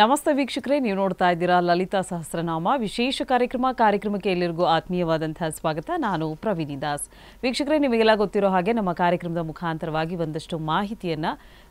ನಮಸ್ತೆ ವೀಕ್ಷಕರೇ ನೀವು ನೋಡ್ತಾ ಇದ್ದೀರಾ ಲಲಿತಾ ಸಹಸ್ರನಾಮ ವಿಶೇಷ ಕಾರ್ಯಕ್ರಮ ಕಾರ್ಯಕ್ರಮಕ್ಕೆ ಎಲ್ಲರಿಗೂ ಆತ್ಮೀಯವಾದಂತಹ ಸ್ವಾಗತ ನಾನು ಪ್ರವೀಣಿ ದಾಸ್ ವೀಕ್ಷಕರೇ ನಿಮಗೆಲ್ಲ ಗೊತ್ತಿರೋ ಹಾಗೆ ನಮ್ಮ ಕಾರ್ಯಕ್ರಮದ ಮುಖಾಂತರವಾಗಿ ಒಂದಷ್ಟು ಮಾಹಿತಿಯನ್ನ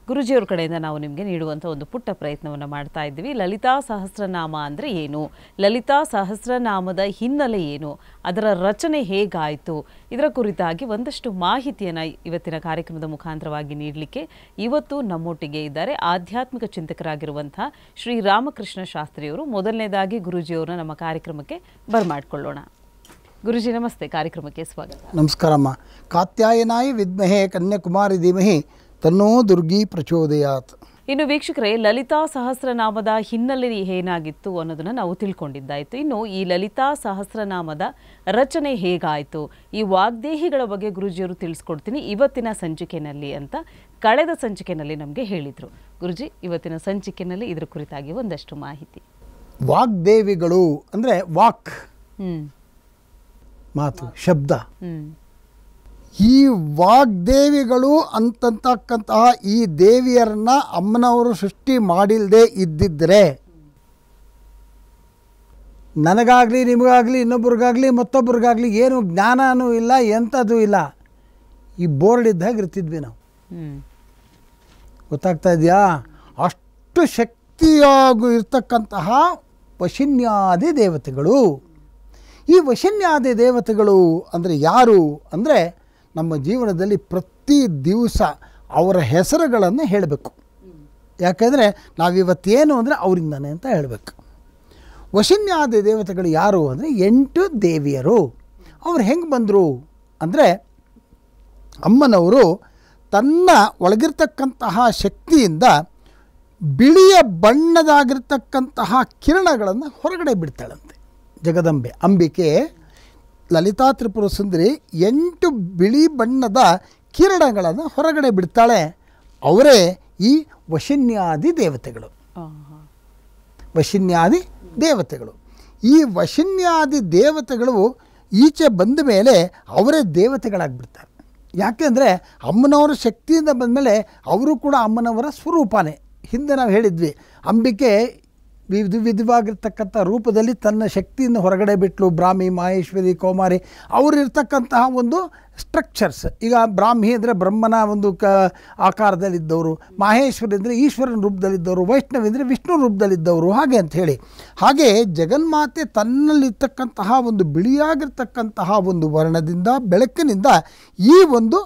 ಗುರುಜಿಯವ್ರ ಕಡೆಯಿಂದ ನಾವು ನಿಮಗೆ ನೀಡುವಂಥ ಒಂದು ಪುಟ್ಟ ಪ್ರಯತ್ನವನ್ನು ಮಾಡ್ತಾ ಇದ್ದೀವಿ ಲಲಿತಾ ಸಹಸ್ರನಾಮ ಅಂದರೆ ಏನು ಲಲಿತಾ ಸಹಸ್ರನಾಮದ ಹಿನ್ನೆಲೆ ಏನು ಅದರ ರಚನೆ ಹೇಗಾಯಿತು ಇದರ ಕುರಿತಾಗಿ ಒಂದಷ್ಟು ಮಾಹಿತಿಯನ್ನು ಇವತ್ತಿನ ಕಾರ್ಯಕ್ರಮದ ಮುಖಾಂತರವಾಗಿ ನೀಡಲಿಕ್ಕೆ ಇವತ್ತು ನಮ್ಮೊಟ್ಟಿಗೆ ಇದ್ದಾರೆ ಆಧ್ಯಾತ್ಮಿಕ ಚಿಂತಕರಾಗಿರುವಂಥ ಶ್ರೀ ರಾಮಕೃಷ್ಣ ಶಾಸ್ತ್ರಿಯವರು ಮೊದಲನೇದಾಗಿ ಗುರುಜಿಯವ್ರನ್ನ ನಮ್ಮ ಕಾರ್ಯಕ್ರಮಕ್ಕೆ ಬರ್ಮಾಡ್ಕೊಳ್ಳೋಣ ಗುರುಜಿ ನಮಸ್ತೆ ಕಾರ್ಯಕ್ರಮಕ್ಕೆ ಸ್ವಾಗತ ನಮಸ್ಕಾರಮ್ಮ ಕಾತ್ಯಾಯನಾಯಿ ವಿದ್ಮಹೆ ಕನ್ಯಾಕುಮಾರಿ ಧೀಮಹಿ ತನ್ನೋ ದುರ್ಗಿ ಪ್ರಚೋದಯಾತ್ ಇನ್ನು ವೀಕ್ಷಕರೇ ಲಲಿತಾ ಸಹಸ್ರನಾಮದ ಹಿನ್ನೆಲೆ ಏನಾಗಿತ್ತು ಅನ್ನೋದನ್ನು ನಾವು ತಿಳ್ಕೊಂಡಿದ್ದಾಯಿತು ಇನ್ನು ಈ ಲಲಿತಾ ಸಹಸ್ರನಾಮದ ರಚನೆ ಹೇಗಾಯಿತು ಈ ವಾಗ್ದೇಹಿಗಳ ಬಗ್ಗೆ ಗುರುಜಿಯವರು ತಿಳಿಸ್ಕೊಡ್ತೀನಿ ಇವತ್ತಿನ ಸಂಚಿಕೆಯಲ್ಲಿ ಅಂತ ಕಳೆದ ಸಂಚಿಕೆಯಲ್ಲಿ ನಮಗೆ ಹೇಳಿದರು ಗುರುಜಿ ಇವತ್ತಿನ ಸಂಚಿಕೆಯಲ್ಲಿ ಇದರ ಕುರಿತಾಗಿ ಒಂದಷ್ಟು ಮಾಹಿತಿ ವಾಗ್ದೇವಿಗಳು ಅಂದರೆ ವಾಕ್ ಮಾತು ಶಬ್ದ ಈ ವಾಗ್ದೇವಿಗಳು ಅಂತಂತಕ್ಕಂತಹ ಈ ದೇವಿಯರನ್ನ ಅಮ್ಮನವರು ಸೃಷ್ಟಿ ಮಾಡಿಲ್ಲದೆ ಇದ್ದಿದ್ದರೆ ನನಗಾಗಲಿ ನಿಮಗಾಗಲಿ ಇನ್ನೊಬ್ರಿಗಾಗಲಿ ಮತ್ತೊಬ್ರಿಗಾಗಲಿ ಏನು ಜ್ಞಾನನೂ ಇಲ್ಲ ಎಂಥದ್ದು ಇಲ್ಲ ಈ ಬೋರ್ಡ್ ಇದ್ದಾಗ ಇರ್ತಿದ್ವಿ ನಾವು ಗೊತ್ತಾಗ್ತಾ ಇದೆಯಾ ಅಷ್ಟು ಶಕ್ತಿಯಾಗೂ ಇರ್ತಕ್ಕಂತಹ ವಶಿನ್ಯಾದಿ ದೇವತೆಗಳು ಈ ವಶಿನ್ಯಾದಿ ದೇವತೆಗಳು ಅಂದರೆ ಯಾರು ಅಂದರೆ ನಮ್ಮ ಜೀವನದಲ್ಲಿ ಪ್ರತಿ ದಿವಸ ಅವರ ಹೆಸರುಗಳನ್ನು ಹೇಳಬೇಕು ಯಾಕೆಂದರೆ ನಾವಿವತ್ತೇನು ಅಂದರೆ ಅವರಿಂದನೇ ಅಂತ ಹೇಳಬೇಕು ವಶಿನ್ಯಾದಿ ದೇವತೆಗಳು ಯಾರು ಅಂದರೆ ಎಂಟು ದೇವಿಯರು ಅವ್ರು ಹೆಂಗೆ ಬಂದರು ಅಂದರೆ ಅಮ್ಮನವರು ತನ್ನ ಒಳಗಿರ್ತಕ್ಕಂತಹ ಶಕ್ತಿಯಿಂದ ಬಿಳಿಯ ಬಣ್ಣದಾಗಿರ್ತಕ್ಕಂತಹ ಕಿರಣಗಳನ್ನು ಹೊರಗಡೆ ಬಿಡ್ತಾಳಂತೆ ಜಗದಂಬೆ ಅಂಬಿಕೆ ಲಲಿತಾ ತ್ರಿಪುರ ಸುಂದರಿ ಎಂಟು ಬಿಳಿ ಬಣ್ಣದ ಕಿರಣಗಳನ್ನು ಹೊರಗಡೆ ಬಿಡ್ತಾಳೆ ಅವರೇ ಈ ವಶಿನ್ಯಾದಿ ದೇವತೆಗಳು ವಶಿನ್ಯಾದಿ ದೇವತೆಗಳು ಈ ವಶಿನ್ಯಾದಿ ದೇವತೆಗಳು ಈಚೆ ಬಂದ ಮೇಲೆ ಅವರೇ ದೇವತೆಗಳಾಗಿಬಿಡ್ತಾರೆ ಯಾಕೆಂದರೆ ಅಮ್ಮನವರ ಶಕ್ತಿಯಿಂದ ಬಂದ ಮೇಲೆ ಅವರು ಕೂಡ ಅಮ್ಮನವರ ಸ್ವರೂಪನೇ ಹಿಂದೆ ನಾವು ಹೇಳಿದ್ವಿ ಅಂಬಿಕೆ ವಿಧ ವಿಧವಾಗಿರ್ತಕ್ಕಂಥ ರೂಪದಲ್ಲಿ ತನ್ನ ಶಕ್ತಿಯನ್ನು ಹೊರಗಡೆ ಬಿಟ್ಲು ಬ್ರಾಹ್ಮಿ ಮಾಹೇಶ್ವರಿ ಕೌಮಾರಿ ಅವರಿರ್ತಕ್ಕಂತಹ ಒಂದು ಸ್ಟ್ರಕ್ಚರ್ಸ್ ಈಗ ಬ್ರಾಹ್ಮಿ ಅಂದರೆ ಬ್ರಹ್ಮನ ಒಂದು ಕ ಆಕಾರದಲ್ಲಿದ್ದವರು ಮಾಹೇಶ್ವರಿ ಅಂದರೆ ಈಶ್ವರನ ರೂಪದಲ್ಲಿದ್ದವರು ವೈಷ್ಣವಿ ಅಂದರೆ ವಿಷ್ಣು ರೂಪದಲ್ಲಿದ್ದವರು ಹಾಗೆ ಅಂಥೇಳಿ ಹಾಗೆ ಜಗನ್ಮಾತೆ ತನ್ನಲ್ಲಿರ್ತಕ್ಕಂತಹ ಒಂದು ಬಿಳಿಯಾಗಿರ್ತಕ್ಕಂತಹ ಒಂದು ವರ್ಣದಿಂದ ಬೆಳಕಿನಿಂದ ಈ ಒಂದು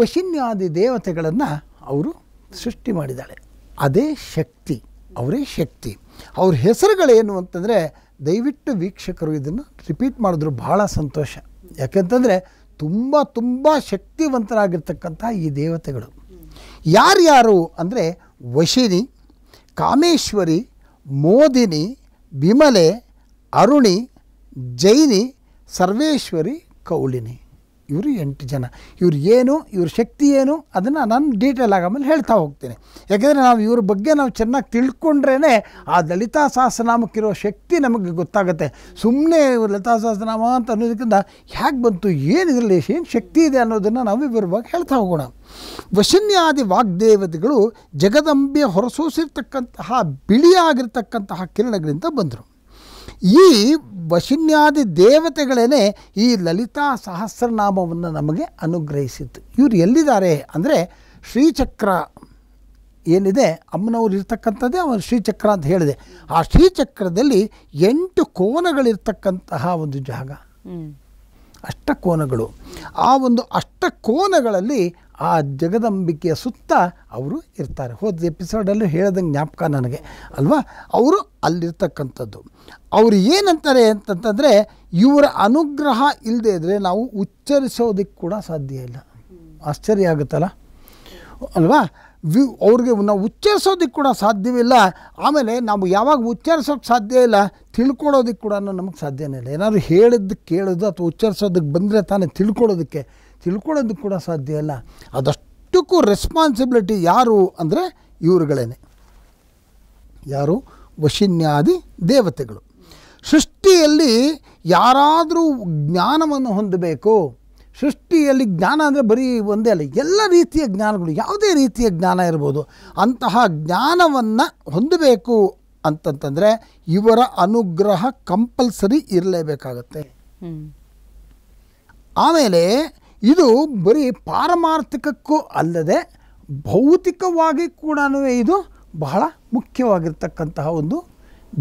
ವಶಿನ್ಯಾದಿ ದೇವತೆಗಳನ್ನು ಅವರು ಸೃಷ್ಟಿ ಮಾಡಿದ್ದಾಳೆ ಅದೇ ಶಕ್ತಿ ಅವರೇ ಶಕ್ತಿ ಅವ್ರ ಹೆಸರುಗಳೇನು ಅಂತಂದರೆ ದಯವಿಟ್ಟು ವೀಕ್ಷಕರು ಇದನ್ನು ರಿಪೀಟ್ ಮಾಡಿದ್ರು ಭಾಳ ಸಂತೋಷ ಯಾಕಂತಂದರೆ ತುಂಬ ತುಂಬ ಶಕ್ತಿವಂತರಾಗಿರ್ತಕ್ಕಂಥ ಈ ದೇವತೆಗಳು ಯಾರ್ಯಾರು ಅಂದರೆ ವಶಿನಿ ಕಾಮೇಶ್ವರಿ ಮೋದಿನಿ ಬಿಮಲೆ ಅರುಣಿ ಜೈನಿ ಸರ್ವೇಶ್ವರಿ ಕೌಳಿನಿ ಇವರು ಎಂಟು ಜನ ಇವರು ಏನು ಇವ್ರ ಶಕ್ತಿ ಏನು ಅದನ್ನು ನಾನು ಡೀಟೇಲ್ ಆಗಮೇಲೆ ಹೇಳ್ತಾ ಹೋಗ್ತೇನೆ ಯಾಕೆಂದರೆ ನಾವು ಇವ್ರ ಬಗ್ಗೆ ನಾವು ಚೆನ್ನಾಗಿ ತಿಳ್ಕೊಂಡ್ರೇ ಆ ಲಲಿತಾ ಸಹಸ್ರನಾಮಕ್ಕಿರೋ ಶಕ್ತಿ ನಮಗೆ ಗೊತ್ತಾಗುತ್ತೆ ಸುಮ್ಮನೆ ಇವ್ರು ಲಲಿತಾ ಸಹಸ್ರನಾಮ ಅಂತ ಅನ್ನೋದಕ್ಕಿಂತ ಹೇಗೆ ಬಂತು ಏನು ಇದರಲ್ಲಿ ಏನು ಶಕ್ತಿ ಇದೆ ಅನ್ನೋದನ್ನು ನಾವು ವಿವರವಾಗಿ ಹೇಳ್ತಾ ಹೋಗೋಣ ವಶನ್ಯಾದಿ ವಾಗ್ದೇವತೆಗಳು ಜಗದಂಬೆ ಹೊರಸೂಸಿರ್ತಕ್ಕಂತಹ ಬಿಳಿಯಾಗಿರ್ತಕ್ಕಂತಹ ಕಿರಣಗಳಿಂದ ಬಂದರು ಈ ವಶಿನ್ಯಾದಿ ದೇವತೆಗಳೇ ಈ ಲಲಿತಾ ಸಹಸ್ರನಾಮವನ್ನು ನಮಗೆ ಅನುಗ್ರಹಿಸಿತ್ತು ಇವರು ಎಲ್ಲಿದ್ದಾರೆ ಅಂದರೆ ಶ್ರೀಚಕ್ರ ಏನಿದೆ ಅಮ್ಮನವ್ರು ಇರ್ತಕ್ಕಂಥದ್ದೇ ಅವನು ಶ್ರೀಚಕ್ರ ಅಂತ ಹೇಳಿದೆ ಆ ಶ್ರೀಚಕ್ರದಲ್ಲಿ ಎಂಟು ಕೋನಗಳಿರ್ತಕ್ಕಂತಹ ಒಂದು ಜಾಗ ಅಷ್ಟಕೋನಗಳು ಆ ಒಂದು ಅಷ್ಟಕೋನಗಳಲ್ಲಿ ಆ ಜಗದಂಬಿಕೆಯ ಸುತ್ತ ಅವರು ಇರ್ತಾರೆ ಹೋದ ಎಪಿಸೋಡಲ್ಲೂ ಹೇಳಿದಂಗೆ ಜ್ಞಾಪಕ ನನಗೆ ಅಲ್ವಾ ಅವರು ಅಲ್ಲಿರ್ತಕ್ಕಂಥದ್ದು ಅವರು ಏನಂತಾರೆ ಅಂತಂತಂದರೆ ಇವರ ಅನುಗ್ರಹ ಇಲ್ಲದೆ ಇದ್ದರೆ ನಾವು ಉಚ್ಚರಿಸೋದಕ್ಕೆ ಕೂಡ ಸಾಧ್ಯ ಇಲ್ಲ ಆಶ್ಚರ್ಯ ಆಗುತ್ತಲ್ಲ ಅಲ್ವಾ ವಿ ಅವ್ರಿಗೆ ನಾವು ಉಚ್ಚರಿಸೋದಕ್ಕೆ ಕೂಡ ಸಾಧ್ಯವಿಲ್ಲ ಆಮೇಲೆ ನಾವು ಯಾವಾಗ ಉಚ್ಚರಿಸೋಕ್ಕೆ ಸಾಧ್ಯ ಇಲ್ಲ ತಿಳ್ಕೊಳ್ಳೋದಕ್ಕೆ ಕೂಡ ನಮಗೆ ಸಾಧ್ಯನೇ ಇಲ್ಲ ಏನಾದರೂ ಹೇಳಿದ್ದು ಕೇಳೋದು ಅಥವಾ ಉಚ್ಚರಿಸೋದಕ್ಕೆ ಬಂದರೆ ತಾನೇ ತಿಳ್ಕೊಳ್ಳೋದಕ್ಕೆ ತಿಳ್ಕೊಳ್ಳೋದಕ್ಕೆ ಕೂಡ ಸಾಧ್ಯ ಇಲ್ಲ ಅದಷ್ಟಕ್ಕೂ ರೆಸ್ಪಾನ್ಸಿಬಿಲಿಟಿ ಯಾರು ಅಂದರೆ ಇವರುಗಳೇನೆ ಯಾರು ವಶಿನ್ಯಾದಿ ದೇವತೆಗಳು ಸೃಷ್ಟಿಯಲ್ಲಿ ಯಾರಾದರೂ ಜ್ಞಾನವನ್ನು ಹೊಂದಬೇಕು ಸೃಷ್ಟಿಯಲ್ಲಿ ಜ್ಞಾನ ಅಂದರೆ ಬರೀ ಒಂದೇ ಅಲ್ಲ ಎಲ್ಲ ರೀತಿಯ ಜ್ಞಾನಗಳು ಯಾವುದೇ ರೀತಿಯ ಜ್ಞಾನ ಇರ್ಬೋದು ಅಂತಹ ಜ್ಞಾನವನ್ನು ಹೊಂದಬೇಕು ಅಂತಂತಂದರೆ ಇವರ ಅನುಗ್ರಹ ಕಂಪಲ್ಸರಿ ಇರಲೇಬೇಕಾಗತ್ತೆ ಆಮೇಲೆ ಇದು ಬರೀ ಪಾರಮಾರ್ಥಿಕಕ್ಕೂ ಅಲ್ಲದೆ ಭೌತಿಕವಾಗಿ ಕೂಡ ಇದು ಬಹಳ ಮುಖ್ಯವಾಗಿರ್ತಕ್ಕಂತಹ ಒಂದು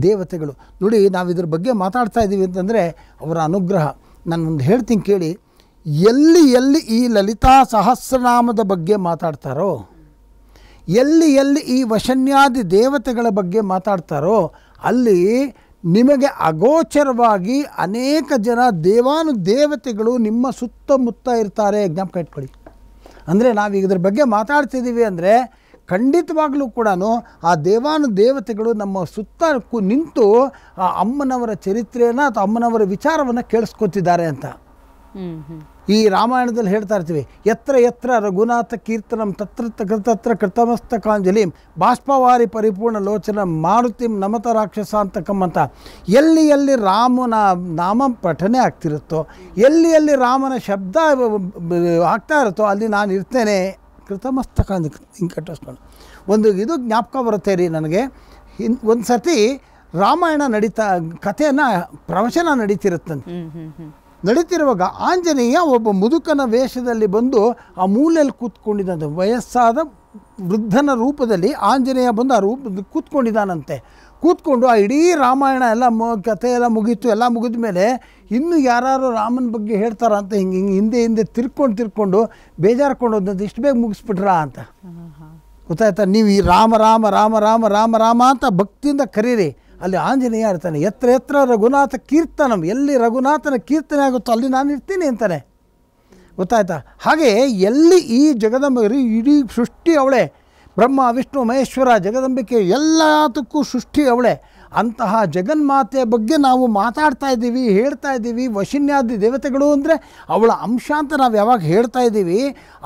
ದೇವತೆಗಳು ನೋಡಿ ನಾವು ಇದ್ರ ಬಗ್ಗೆ ಮಾತಾಡ್ತಾ ಇದ್ದೀವಿ ಅಂತಂದರೆ ಅವರ ಅನುಗ್ರಹ ನಾನು ಒಂದು ಹೇಳ್ತೀನಿ ಕೇಳಿ ಎಲ್ಲಿ ಎಲ್ಲಿ ಈ ಲಲಿತಾ ಸಹಸ್ರನಾಮದ ಬಗ್ಗೆ ಮಾತಾಡ್ತಾರೋ ಎಲ್ಲಿ ಎಲ್ಲಿ ಈ ವಶನ್ಯಾದಿ ದೇವತೆಗಳ ಬಗ್ಗೆ ಮಾತಾಡ್ತಾರೋ ಅಲ್ಲಿ ನಿಮಗೆ ಅಗೋಚರವಾಗಿ ಅನೇಕ ಜನ ದೇವಾನು ದೇವತೆಗಳು ನಿಮ್ಮ ಸುತ್ತಮುತ್ತ ಇರ್ತಾರೆ ಜ್ಞಾಪಕ ಇಟ್ಕೊಳ್ಳಿ ಅಂದರೆ ನಾವು ಈಗ ಇದ್ರ ಬಗ್ಗೆ ಮಾತಾಡ್ತಿದ್ದೀವಿ ಅಂದರೆ ಖಂಡಿತವಾಗಲೂ ಕೂಡ ಆ ದೇವಾನು ದೇವತೆಗಳು ನಮ್ಮ ಸುತ್ತ ನಿಂತು ಆ ಅಮ್ಮನವರ ಚರಿತ್ರೆಯನ್ನು ಅಥವಾ ಅಮ್ಮನವರ ವಿಚಾರವನ್ನು ಕೇಳಿಸ್ಕೊತಿದ್ದಾರೆ ಅಂತ ಈ ರಾಮಾಯಣದಲ್ಲಿ ಹೇಳ್ತಾ ಇರ್ತೀವಿ ಎತ್ರ ಎತ್ರ ರಘುನಾಥ ಕೀರ್ತನಂ ತತ್ರ ಕೃತತ್ರ ಕೃತಮಸ್ತ ಬಾಷ್ಪವಾರಿ ಪರಿಪೂರ್ಣ ಲೋಚನ ಮಾರುತಿಂ ನಮತ ರಾಕ್ಷಸ ಅಂತ ಎಲ್ಲಿ ಎಲ್ಲಿ ರಾಮನ ನಾಮ ಪಠನೆ ಆಗ್ತಿರುತ್ತೋ ಎಲ್ಲಿ ಎಲ್ಲಿ ರಾಮನ ಶಬ್ದ ಆಗ್ತಾ ಇರುತ್ತೋ ಅಲ್ಲಿ ನಾನು ಇರ್ತೇನೆ ಕೃತಮಸ್ತಕಾಂಜಲಿ ಅಂತ ಒಂದು ಇದು ಜ್ಞಾಪಕ ಬರುತ್ತೆ ರೀ ನನಗೆ ಇನ್ ಒಂದು ಸತಿ ರಾಮಾಯಣ ನಡೀತಾ ಕಥೆಯನ್ನು ಪ್ರವಚನ ನಡೀತಿರುತ್ತಂತೆ ನಡೀತಿರುವಾಗ ಆಂಜನೇಯ ಒಬ್ಬ ಮುದುಕನ ವೇಷದಲ್ಲಿ ಬಂದು ಆ ಮೂಲೆಯಲ್ಲಿ ಕೂತ್ಕೊಂಡಿದ್ದಂತೆ ವಯಸ್ಸಾದ ವೃದ್ಧನ ರೂಪದಲ್ಲಿ ಆಂಜನೇಯ ಬಂದು ಆ ರೂಪ ಕೂತ್ಕೊಂಡಿದ್ದಾನಂತೆ ಕೂತ್ಕೊಂಡು ಆ ಇಡೀ ರಾಮಾಯಣ ಎಲ್ಲ ಮ ಕಥೆ ಎಲ್ಲ ಮುಗೀತು ಎಲ್ಲ ಮುಗಿದ ಮೇಲೆ ಇನ್ನೂ ಯಾರು ರಾಮನ ಬಗ್ಗೆ ಹೇಳ್ತಾರ ಅಂತ ಹಿಂಗೆ ಹಿಂಗೆ ಹಿಂದೆ ಹಿಂದೆ ತಿರ್ಕೊಂಡು ತಿರ್ಕೊಂಡು ಬೇಜಾರ್ಕೊಂಡು ಹೋದಂತೆ ಇಷ್ಟು ಬೇಗ ಮುಗಿಸ್ಬಿಟ್ರಾ ಅಂತ ಗೊತ್ತಾಯ್ತಾ ನೀವು ಈ ರಾಮ ರಾಮ ರಾಮ ರಾಮ ರಾಮ ರಾಮ ಅಂತ ಭಕ್ತಿಯಿಂದ ಕರೀರಿ ಅಲ್ಲಿ ಆಂಜನೇಯ ಇರ್ತಾನೆ ಎತ್ತರ ಎತ್ತರ ರಘುನಾಥ ಕೀರ್ತನಂ ಎಲ್ಲಿ ರಘುನಾಥನ ಕೀರ್ತನೆ ಆಗುತ್ತೋ ಅಲ್ಲಿ ನಾನು ಇರ್ತೀನಿ ಅಂತಾನೆ ಗೊತ್ತಾಯ್ತಾ ಹಾಗೆ ಎಲ್ಲಿ ಈ ಜಗದಂಬರಿ ಇಡೀ ಸೃಷ್ಟಿ ಅವಳೆ ಬ್ರಹ್ಮ ವಿಷ್ಣು ಮಹೇಶ್ವರ ಜಗದಂಬಿಕೆ ಎಲ್ಲದಕ್ಕೂ ಸೃಷ್ಟಿ ಅವಳೆ ಅಂತಹ ಜಗನ್ಮಾತೆಯ ಬಗ್ಗೆ ನಾವು ಮಾತಾಡ್ತಾ ಇದ್ದೀವಿ ಹೇಳ್ತಾ ಇದ್ದೀವಿ ವಶಿನ್ಯಾದಿ ದೇವತೆಗಳು ಅಂದರೆ ಅವಳ ಅಂಶ ಅಂತ ನಾವು ಯಾವಾಗ ಹೇಳ್ತಾ ಇದ್ದೀವಿ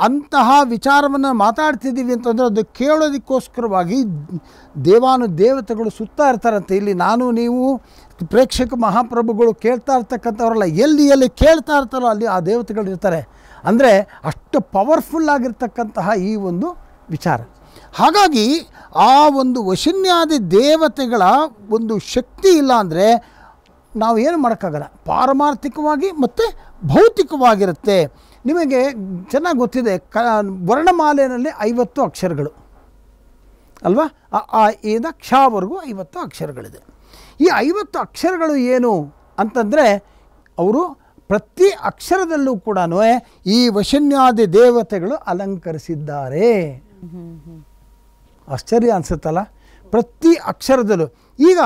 ಅಂತಹ ವಿಚಾರವನ್ನು ಮಾತಾಡ್ತಿದ್ದೀವಿ ಅಂತಂದರೆ ಅದು ಕೇಳೋದಕ್ಕೋಸ್ಕರವಾಗಿ ದೇವಾನು ದೇವತೆಗಳು ಸುತ್ತಾ ಇರ್ತಾರಂತೆ ಇಲ್ಲಿ ನಾನು ನೀವು ಪ್ರೇಕ್ಷಕ ಮಹಾಪ್ರಭುಗಳು ಕೇಳ್ತಾ ಇರ್ತಕ್ಕಂಥವ್ರಲ್ಲ ಎಲ್ಲಿ ಎಲ್ಲಿ ಕೇಳ್ತಾ ಇರ್ತಾರೋ ಅಲ್ಲಿ ಆ ದೇವತೆಗಳು ಇರ್ತಾರೆ ಅಂದರೆ ಅಷ್ಟು ಪವರ್ಫುಲ್ ಆಗಿರ್ತಕ್ಕಂತಹ ಈ ಒಂದು ವಿಚಾರ ಹಾಗಾಗಿ ಆ ಒಂದು ವಶನ್ಯಾದಿ ದೇವತೆಗಳ ಒಂದು ಶಕ್ತಿ ಇಲ್ಲ ಅಂದರೆ ನಾವು ಏನು ಮಾಡೋಕ್ಕಾಗಲ್ಲ ಪಾರಮಾರ್ಥಿಕವಾಗಿ ಮತ್ತು ಭೌತಿಕವಾಗಿರುತ್ತೆ ನಿಮಗೆ ಚೆನ್ನಾಗಿ ಗೊತ್ತಿದೆ ಕ ವರ್ಣಮಾಲೆಯಲ್ಲಿ ಐವತ್ತು ಅಕ್ಷರಗಳು ಅಲ್ವಾ ಆ ಇಂದ ಕ್ಷವರೆಗೂ ಐವತ್ತು ಅಕ್ಷರಗಳಿದೆ ಈ ಐವತ್ತು ಅಕ್ಷರಗಳು ಏನು ಅಂತಂದರೆ ಅವರು ಪ್ರತಿ ಅಕ್ಷರದಲ್ಲೂ ಕೂಡ ಈ ವಶನ್ಯಾದಿ ದೇವತೆಗಳು ಅಲಂಕರಿಸಿದ್ದಾರೆ ಆಶ್ಚರ್ಯ ಅನಿಸುತ್ತಲ್ಲ ಪ್ರತಿ ಅಕ್ಷರದಲ್ಲೂ ಈಗ